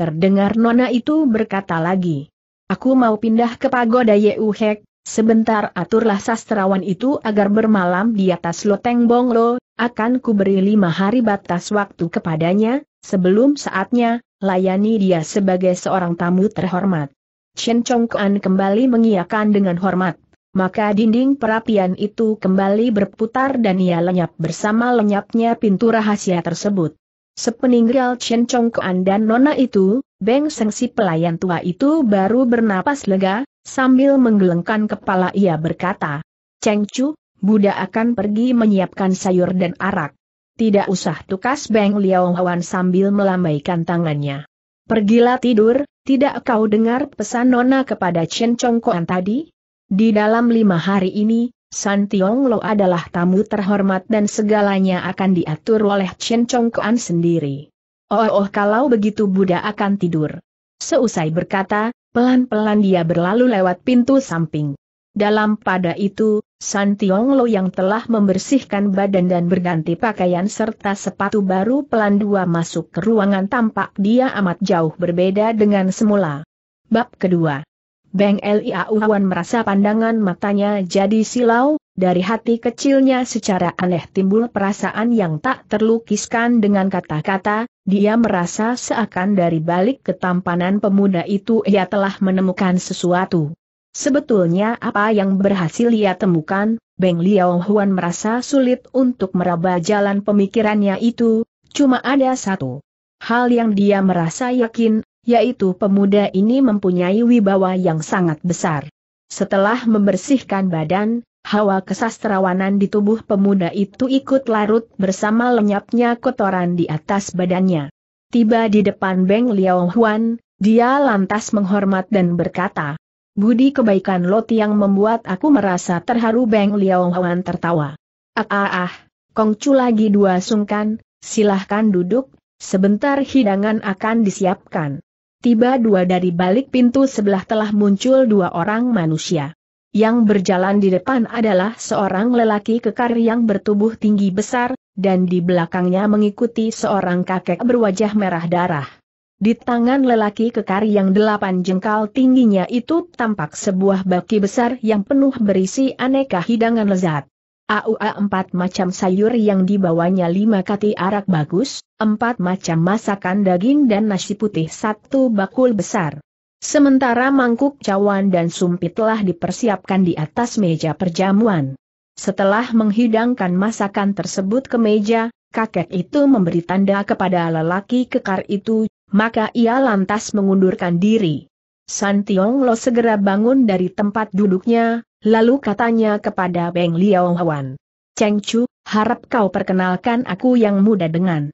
Terdengar nona itu berkata lagi, Aku mau pindah ke pagoda Yeuhek, sebentar aturlah sastrawan itu agar bermalam di atas loteng bonglo, akan ku beri lima hari batas waktu kepadanya, sebelum saatnya, layani dia sebagai seorang tamu terhormat. Chen Kuan kembali mengiyakan dengan hormat. Maka dinding perapian itu kembali berputar dan ia lenyap bersama lenyapnya pintu rahasia tersebut. Sepeninggal Chen Kuan dan Nona itu, Beng Seng si pelayan tua itu baru bernapas lega, sambil menggelengkan kepala ia berkata, Cheng Chu, Buddha akan pergi menyiapkan sayur dan arak. Tidak usah tukas Beng Liao Hwan sambil melambaikan tangannya. Pergilah tidur, tidak kau dengar pesan Nona kepada Chen Chongkoan tadi? Di dalam lima hari ini, San Tiong Lo adalah tamu terhormat dan segalanya akan diatur oleh Chen Chongkoan sendiri. Oh, oh kalau begitu Buddha akan tidur. Seusai berkata, pelan-pelan dia berlalu lewat pintu samping. Dalam pada itu, San Lo yang telah membersihkan badan dan berganti pakaian serta sepatu baru pelan dua masuk ke ruangan tampak dia amat jauh berbeda dengan semula. Bab kedua. Beng Lia Uwan merasa pandangan matanya jadi silau, dari hati kecilnya secara aneh timbul perasaan yang tak terlukiskan dengan kata-kata, dia merasa seakan dari balik ketampanan pemuda itu ia telah menemukan sesuatu. Sebetulnya apa yang berhasil ia temukan, Beng Liao Huan merasa sulit untuk meraba jalan pemikirannya itu, cuma ada satu. Hal yang dia merasa yakin, yaitu pemuda ini mempunyai wibawa yang sangat besar. Setelah membersihkan badan, hawa kesastrawanan di tubuh pemuda itu ikut larut bersama lenyapnya kotoran di atas badannya. Tiba di depan Beng Liao Huan, dia lantas menghormat dan berkata, Budi kebaikan Lot yang membuat aku merasa terharu Beng Liao Huan tertawa. Ah ah ah, Kongcu lagi dua sungkan, silahkan duduk, sebentar hidangan akan disiapkan. Tiba dua dari balik pintu sebelah telah muncul dua orang manusia. Yang berjalan di depan adalah seorang lelaki kekar yang bertubuh tinggi besar, dan di belakangnya mengikuti seorang kakek berwajah merah darah. Di tangan lelaki kekar yang delapan jengkal tingginya itu tampak sebuah baki besar yang penuh berisi aneka hidangan lezat. AUA empat macam sayur yang dibawanya lima kati arak bagus, empat macam masakan daging dan nasi putih satu bakul besar. Sementara mangkuk cawan dan sumpit telah dipersiapkan di atas meja perjamuan. Setelah menghidangkan masakan tersebut ke meja, kakek itu memberi tanda kepada lelaki kekar itu maka ia lantas mengundurkan diri. San Tiong Lo segera bangun dari tempat duduknya, lalu katanya kepada Beng Liao Hwan. Cheng Chu, harap kau perkenalkan aku yang muda dengan.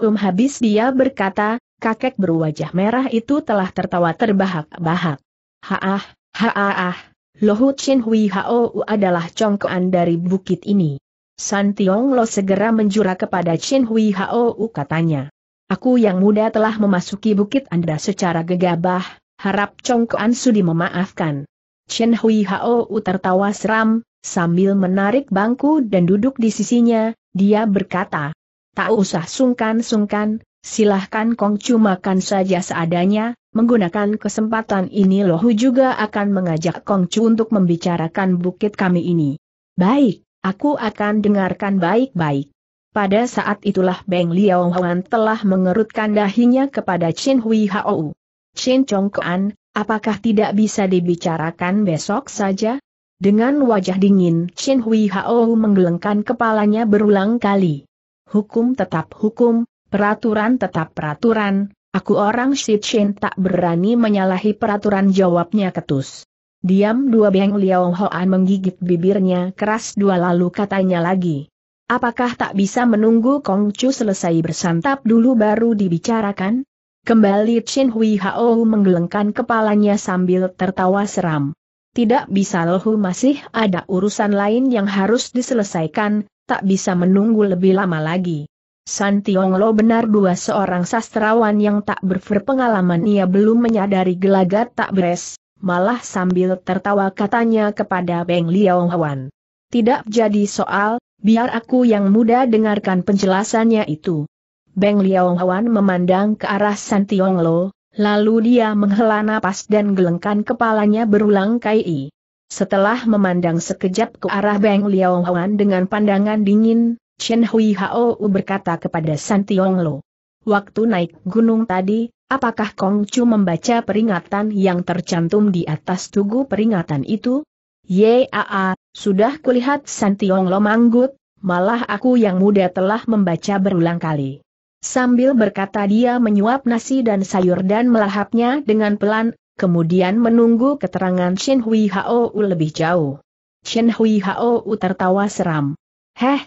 Um habis dia berkata, kakek berwajah merah itu telah tertawa terbahak-bahak. Haah, haah, Lohu Chin Hui Hou adalah congkoan dari bukit ini. San Tiong Lo segera menjura kepada Chin Hui Hou katanya. Aku yang muda telah memasuki bukit Anda secara gegabah, harap Kuan Sudi memaafkan. Chen Hui Hao tertawa seram, sambil menarik bangku dan duduk di sisinya, dia berkata, Tak usah sungkan-sungkan, silahkan Kong Chu makan saja seadanya, menggunakan kesempatan ini Lohu juga akan mengajak Kong Chu untuk membicarakan bukit kami ini. Baik, aku akan dengarkan baik-baik. Pada saat itulah Beng Liao Huan telah mengerutkan dahinya kepada Chen Hui Hao. Chen Chong Kuan, apakah tidak bisa dibicarakan besok saja? Dengan wajah dingin, Chen Hui Hao menggelengkan kepalanya berulang kali. Hukum tetap hukum, peraturan tetap peraturan, aku orang si Chen tak berani menyalahi peraturan jawabnya ketus. Diam dua Beng Liao Hoan menggigit bibirnya keras dua lalu katanya lagi. Apakah tak bisa menunggu Kong Chu selesai bersantap dulu baru dibicarakan? Kembali Chen Hui Hao menggelengkan kepalanya sambil tertawa seram. Tidak bisa lohu masih ada urusan lain yang harus diselesaikan, tak bisa menunggu lebih lama lagi. San Tiong Lo benar dua seorang sastrawan yang tak berpengalaman ia belum menyadari gelagat tak beres, malah sambil tertawa katanya kepada Beng Liao Hwan. Tidak jadi soal, Biar aku yang muda dengarkan penjelasannya itu. Beng Liao Hwan memandang ke arah San Tiong Lo, lalu dia menghela napas dan gelengkan kepalanya berulang kali. Setelah memandang sekejap ke arah Beng Liao Hwan dengan pandangan dingin, Chen Hui Hao berkata kepada San Tiong Lo. Waktu naik gunung tadi, apakah Kong Chu membaca peringatan yang tercantum di atas tugu peringatan itu? Yaa, sudah kulihat Santiong lo manggut, malah aku yang muda telah membaca berulang kali. Sambil berkata dia menyuap nasi dan sayur dan melahapnya dengan pelan, kemudian menunggu keterangan Shen Hui Hao lebih jauh. Shen Hui Hao tertawa seram. Heh,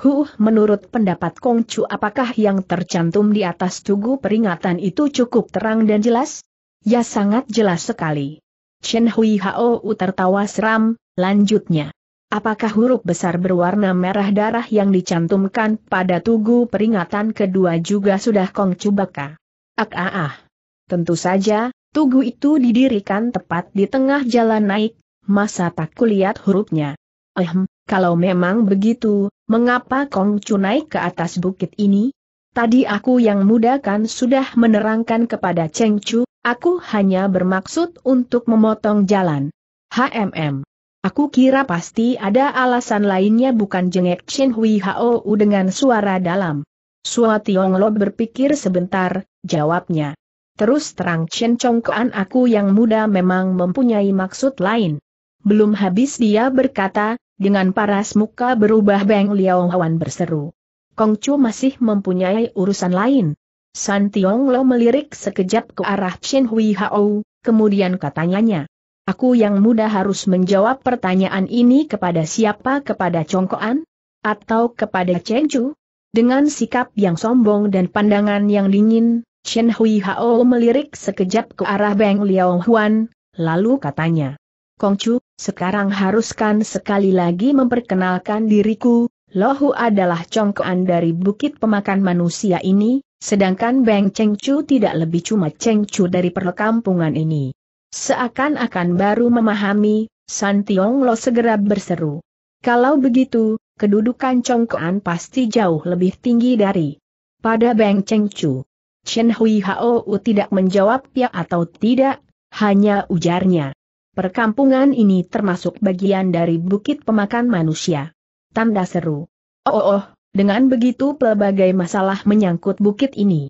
Huh, menurut pendapat Kong Chu apakah yang tercantum di atas tugu peringatan itu cukup terang dan jelas? Ya sangat jelas sekali. Chen Hui Hao tertawa seram, lanjutnya. Apakah huruf besar berwarna merah darah yang dicantumkan pada tugu peringatan kedua juga sudah Kong Cubaka? Ak ah, ah. Tentu saja, tugu itu didirikan tepat di tengah jalan naik, masa tak kulihat hurufnya. Ehm, kalau memang begitu, mengapa Kong Cu naik ke atas bukit ini? Tadi aku yang muda kan sudah menerangkan kepada Cheng Chu Aku hanya bermaksud untuk memotong jalan. HMM. Aku kira pasti ada alasan lainnya bukan jengek Chen Hui Hou dengan suara dalam. Sua Tiong Lo berpikir sebentar, jawabnya. Terus terang Chen Chong Kuan aku yang muda memang mempunyai maksud lain. Belum habis dia berkata, dengan paras muka berubah Beng Liao Hwan berseru. Kongcu masih mempunyai urusan lain. San Tiong Lo melirik sekejap ke arah Chen Hui Hao, kemudian katanya, Aku yang muda harus menjawab pertanyaan ini kepada siapa kepada Congkoan? Atau kepada Chen Chu? Dengan sikap yang sombong dan pandangan yang dingin, Chen Hui Hao melirik sekejap ke arah Beng Liao Huan, lalu katanya. Kongcu, sekarang haruskan sekali lagi memperkenalkan diriku, Lohu adalah congkoan dari bukit pemakan manusia ini, Sedangkan Beng Cheng Chu tidak lebih cuma Cheng Chu dari perkampungan ini. Seakan-akan baru memahami, San Tiong Lo segera berseru. Kalau begitu, kedudukan Kuan pasti jauh lebih tinggi dari pada Beng Cheng Chu. Chen Hui Hao tidak menjawab ya atau tidak, hanya ujarnya. Perkampungan ini termasuk bagian dari bukit pemakan manusia. Tanda seru. oh, oh, oh. Dengan begitu pelbagai masalah menyangkut bukit ini.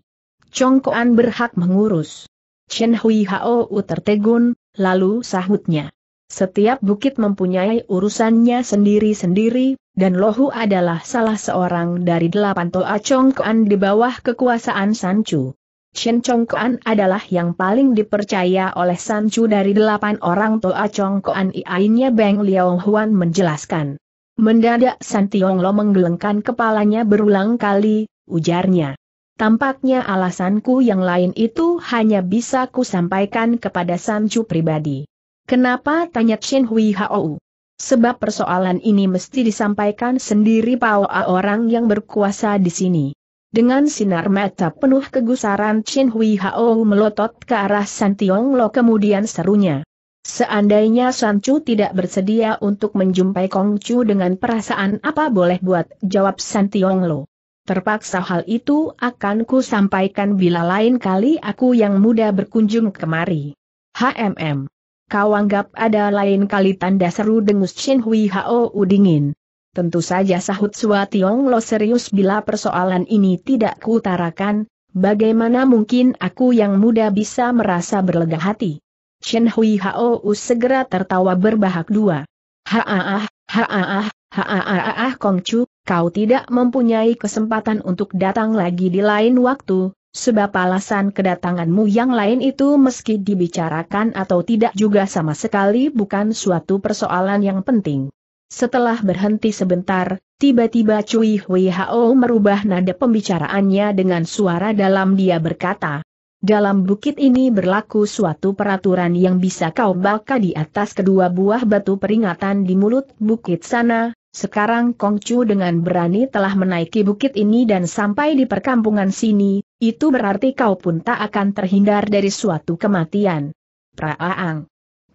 Chongkoan berhak mengurus. Chen Hui Hao tertegun, lalu sahutnya. Setiap bukit mempunyai urusannya sendiri-sendiri, dan Lohu adalah salah seorang dari delapan Toa Chongkoan di bawah kekuasaan Sanchu. Chen Chongkoan adalah yang paling dipercaya oleh Sanchu dari delapan orang Toa Chongkoan. Iainya Beng Liao Huan menjelaskan. Mendadak San Lo menggelengkan kepalanya berulang kali, ujarnya. Tampaknya alasanku yang lain itu hanya bisa ku sampaikan kepada Sanju pribadi. Kenapa tanya Chen Hui Hao? Sebab persoalan ini mesti disampaikan sendiri Pao orang yang berkuasa di sini. Dengan sinar mata penuh kegusaran Chen Hui Hao melotot ke arah San Lo kemudian serunya. Seandainya Sancu tidak bersedia untuk menjumpai Kong Chu dengan perasaan apa boleh buat, jawab San Lo. Terpaksa hal itu akan ku sampaikan bila lain kali aku yang muda berkunjung kemari. HMM. Kau anggap ada lain kali tanda seru dengus Shin Hui Hao dingin. Tentu saja sahut Sua Tiong Lo serius bila persoalan ini tidak kuutarakan, bagaimana mungkin aku yang muda bisa merasa berlega hati. Chen Hui Hao segera tertawa berbahak dua. Haaah, ah haaah, ah haaah ah Kongcu, kau tidak mempunyai kesempatan untuk datang lagi di lain waktu, sebab alasan kedatanganmu yang lain itu meski dibicarakan atau tidak juga sama sekali bukan suatu persoalan yang penting. Setelah berhenti sebentar, tiba-tiba Cui Hui Hao merubah nada pembicaraannya dengan suara dalam dia berkata, dalam bukit ini berlaku suatu peraturan yang bisa kau baca di atas kedua buah batu peringatan di mulut bukit sana. Sekarang Kongcu dengan berani telah menaiki bukit ini dan sampai di perkampungan sini, itu berarti kau pun tak akan terhindar dari suatu kematian. Praaang.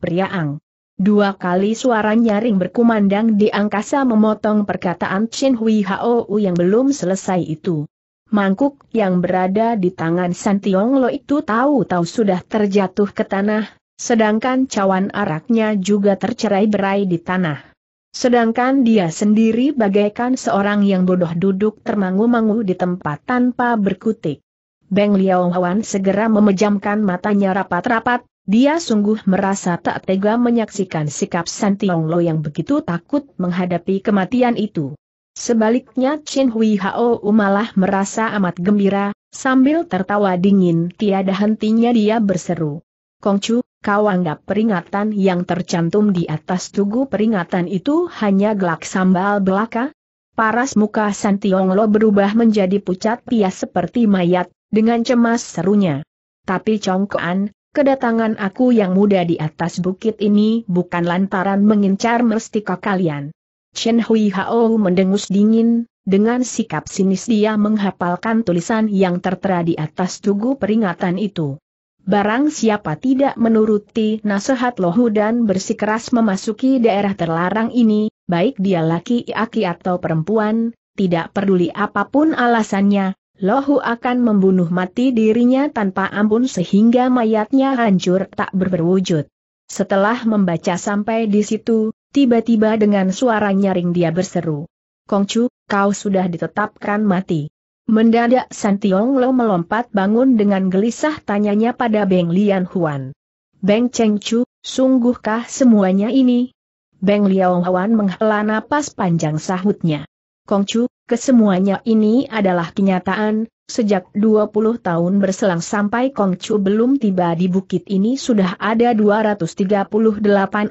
Priaang. Dua kali suara nyaring berkumandang di angkasa memotong perkataan Chin Hui U yang belum selesai itu mangkuk yang berada di tangan Santiong Lo itu tahu-tahu sudah terjatuh ke tanah, sedangkan cawan araknya juga tercerai berai di tanah. Sedangkan dia sendiri bagaikan seorang yang bodoh duduk termangu-mangu di tempat tanpa berkutik. Beng Liao segera memejamkan matanya rapat-rapat, dia sungguh merasa tak tega menyaksikan sikap Santiong Lo yang begitu takut menghadapi kematian itu. Sebaliknya Chen Hui Hao malah merasa amat gembira, sambil tertawa dingin tiada hentinya dia berseru. Kong Chu, kau anggap peringatan yang tercantum di atas tugu peringatan itu hanya gelak sambal belaka? Paras muka San Tiong Lo berubah menjadi pucat pias seperti mayat, dengan cemas serunya. Tapi Chong Kuan, kedatangan aku yang muda di atas bukit ini bukan lantaran mengincar mestika kalian. Chen Hui Hao mendengus dingin, dengan sikap sinis dia menghapalkan tulisan yang tertera di atas tugu peringatan itu. Barang siapa tidak menuruti nasihat lohu dan bersikeras memasuki daerah terlarang ini, baik dia laki-laki atau perempuan, tidak peduli apapun alasannya, lohu akan membunuh mati dirinya tanpa ampun sehingga mayatnya hancur tak berwujud. Setelah membaca sampai di situ, Tiba-tiba dengan suara nyaring dia berseru. Kongcu, kau sudah ditetapkan mati. Mendadak San Tiong Lo melompat bangun dengan gelisah tanyanya pada Beng Lian Huan. Beng Cheng Chu, sungguhkah semuanya ini? Beng Liao Huan menghela napas panjang sahutnya. Kongcu, kesemuanya ini adalah kenyataan, Sejak 20 tahun berselang sampai Kongcu belum tiba di bukit ini sudah ada 238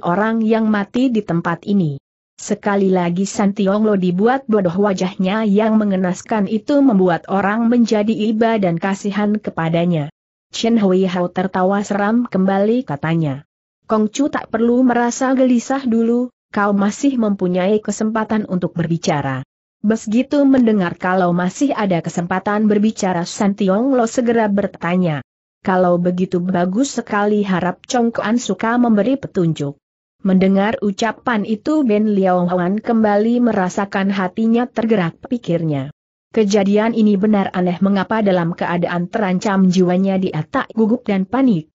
orang yang mati di tempat ini. Sekali lagi San Lo dibuat bodoh wajahnya yang mengenaskan itu membuat orang menjadi iba dan kasihan kepadanya. Chen Hui Hao tertawa seram kembali katanya. Kongcu tak perlu merasa gelisah dulu, kau masih mempunyai kesempatan untuk berbicara. Begitu mendengar kalau masih ada kesempatan berbicara Santiong Lo segera bertanya. Kalau begitu bagus sekali harap Kuan suka memberi petunjuk. Mendengar ucapan itu Ben Liao Huan kembali merasakan hatinya tergerak pikirnya. Kejadian ini benar aneh mengapa dalam keadaan terancam jiwanya dia tak gugup dan panik.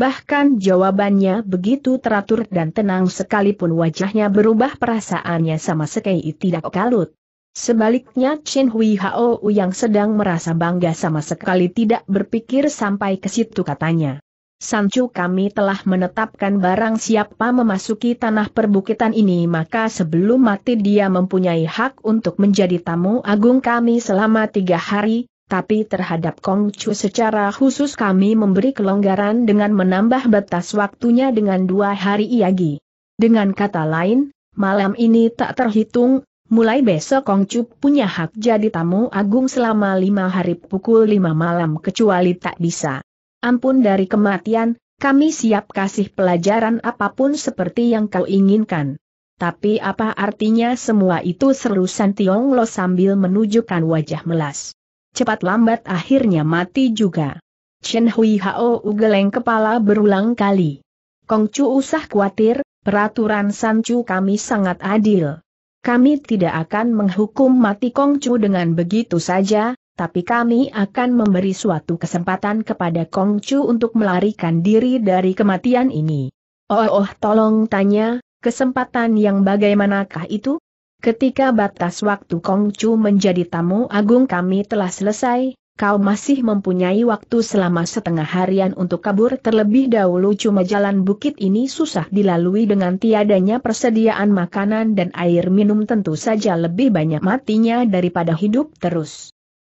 Bahkan jawabannya begitu teratur dan tenang sekalipun wajahnya berubah perasaannya sama sekali tidak kalut. Sebaliknya Chen Hui Hao yang sedang merasa bangga sama sekali tidak berpikir sampai ke situ katanya. Sancu kami telah menetapkan barang siapa memasuki tanah perbukitan ini maka sebelum mati dia mempunyai hak untuk menjadi tamu agung kami selama tiga hari, tapi terhadap Kong Chu secara khusus kami memberi kelonggaran dengan menambah batas waktunya dengan dua hari iagi. Dengan kata lain, malam ini tak terhitung, Mulai besok Chu punya hak jadi tamu agung selama lima hari pukul lima malam kecuali tak bisa. Ampun dari kematian, kami siap kasih pelajaran apapun seperti yang kau inginkan. Tapi apa artinya semua itu seru San Tiong Lo sambil menunjukkan wajah melas. Cepat lambat akhirnya mati juga. Chen Hui Hao ugeleng kepala berulang kali. Kong Chu usah khawatir, peraturan San Chu kami sangat adil. Kami tidak akan menghukum mati Kongcu dengan begitu saja, tapi kami akan memberi suatu kesempatan kepada Kongcu untuk melarikan diri dari kematian ini. Oh, oh tolong tanya, kesempatan yang bagaimanakah itu? Ketika batas waktu Kongcu menjadi tamu agung kami telah selesai, kau masih mempunyai waktu selama setengah harian untuk kabur terlebih dahulu cuma jalan bukit ini susah dilalui dengan tiadanya persediaan makanan dan air minum tentu saja lebih banyak matinya daripada hidup terus.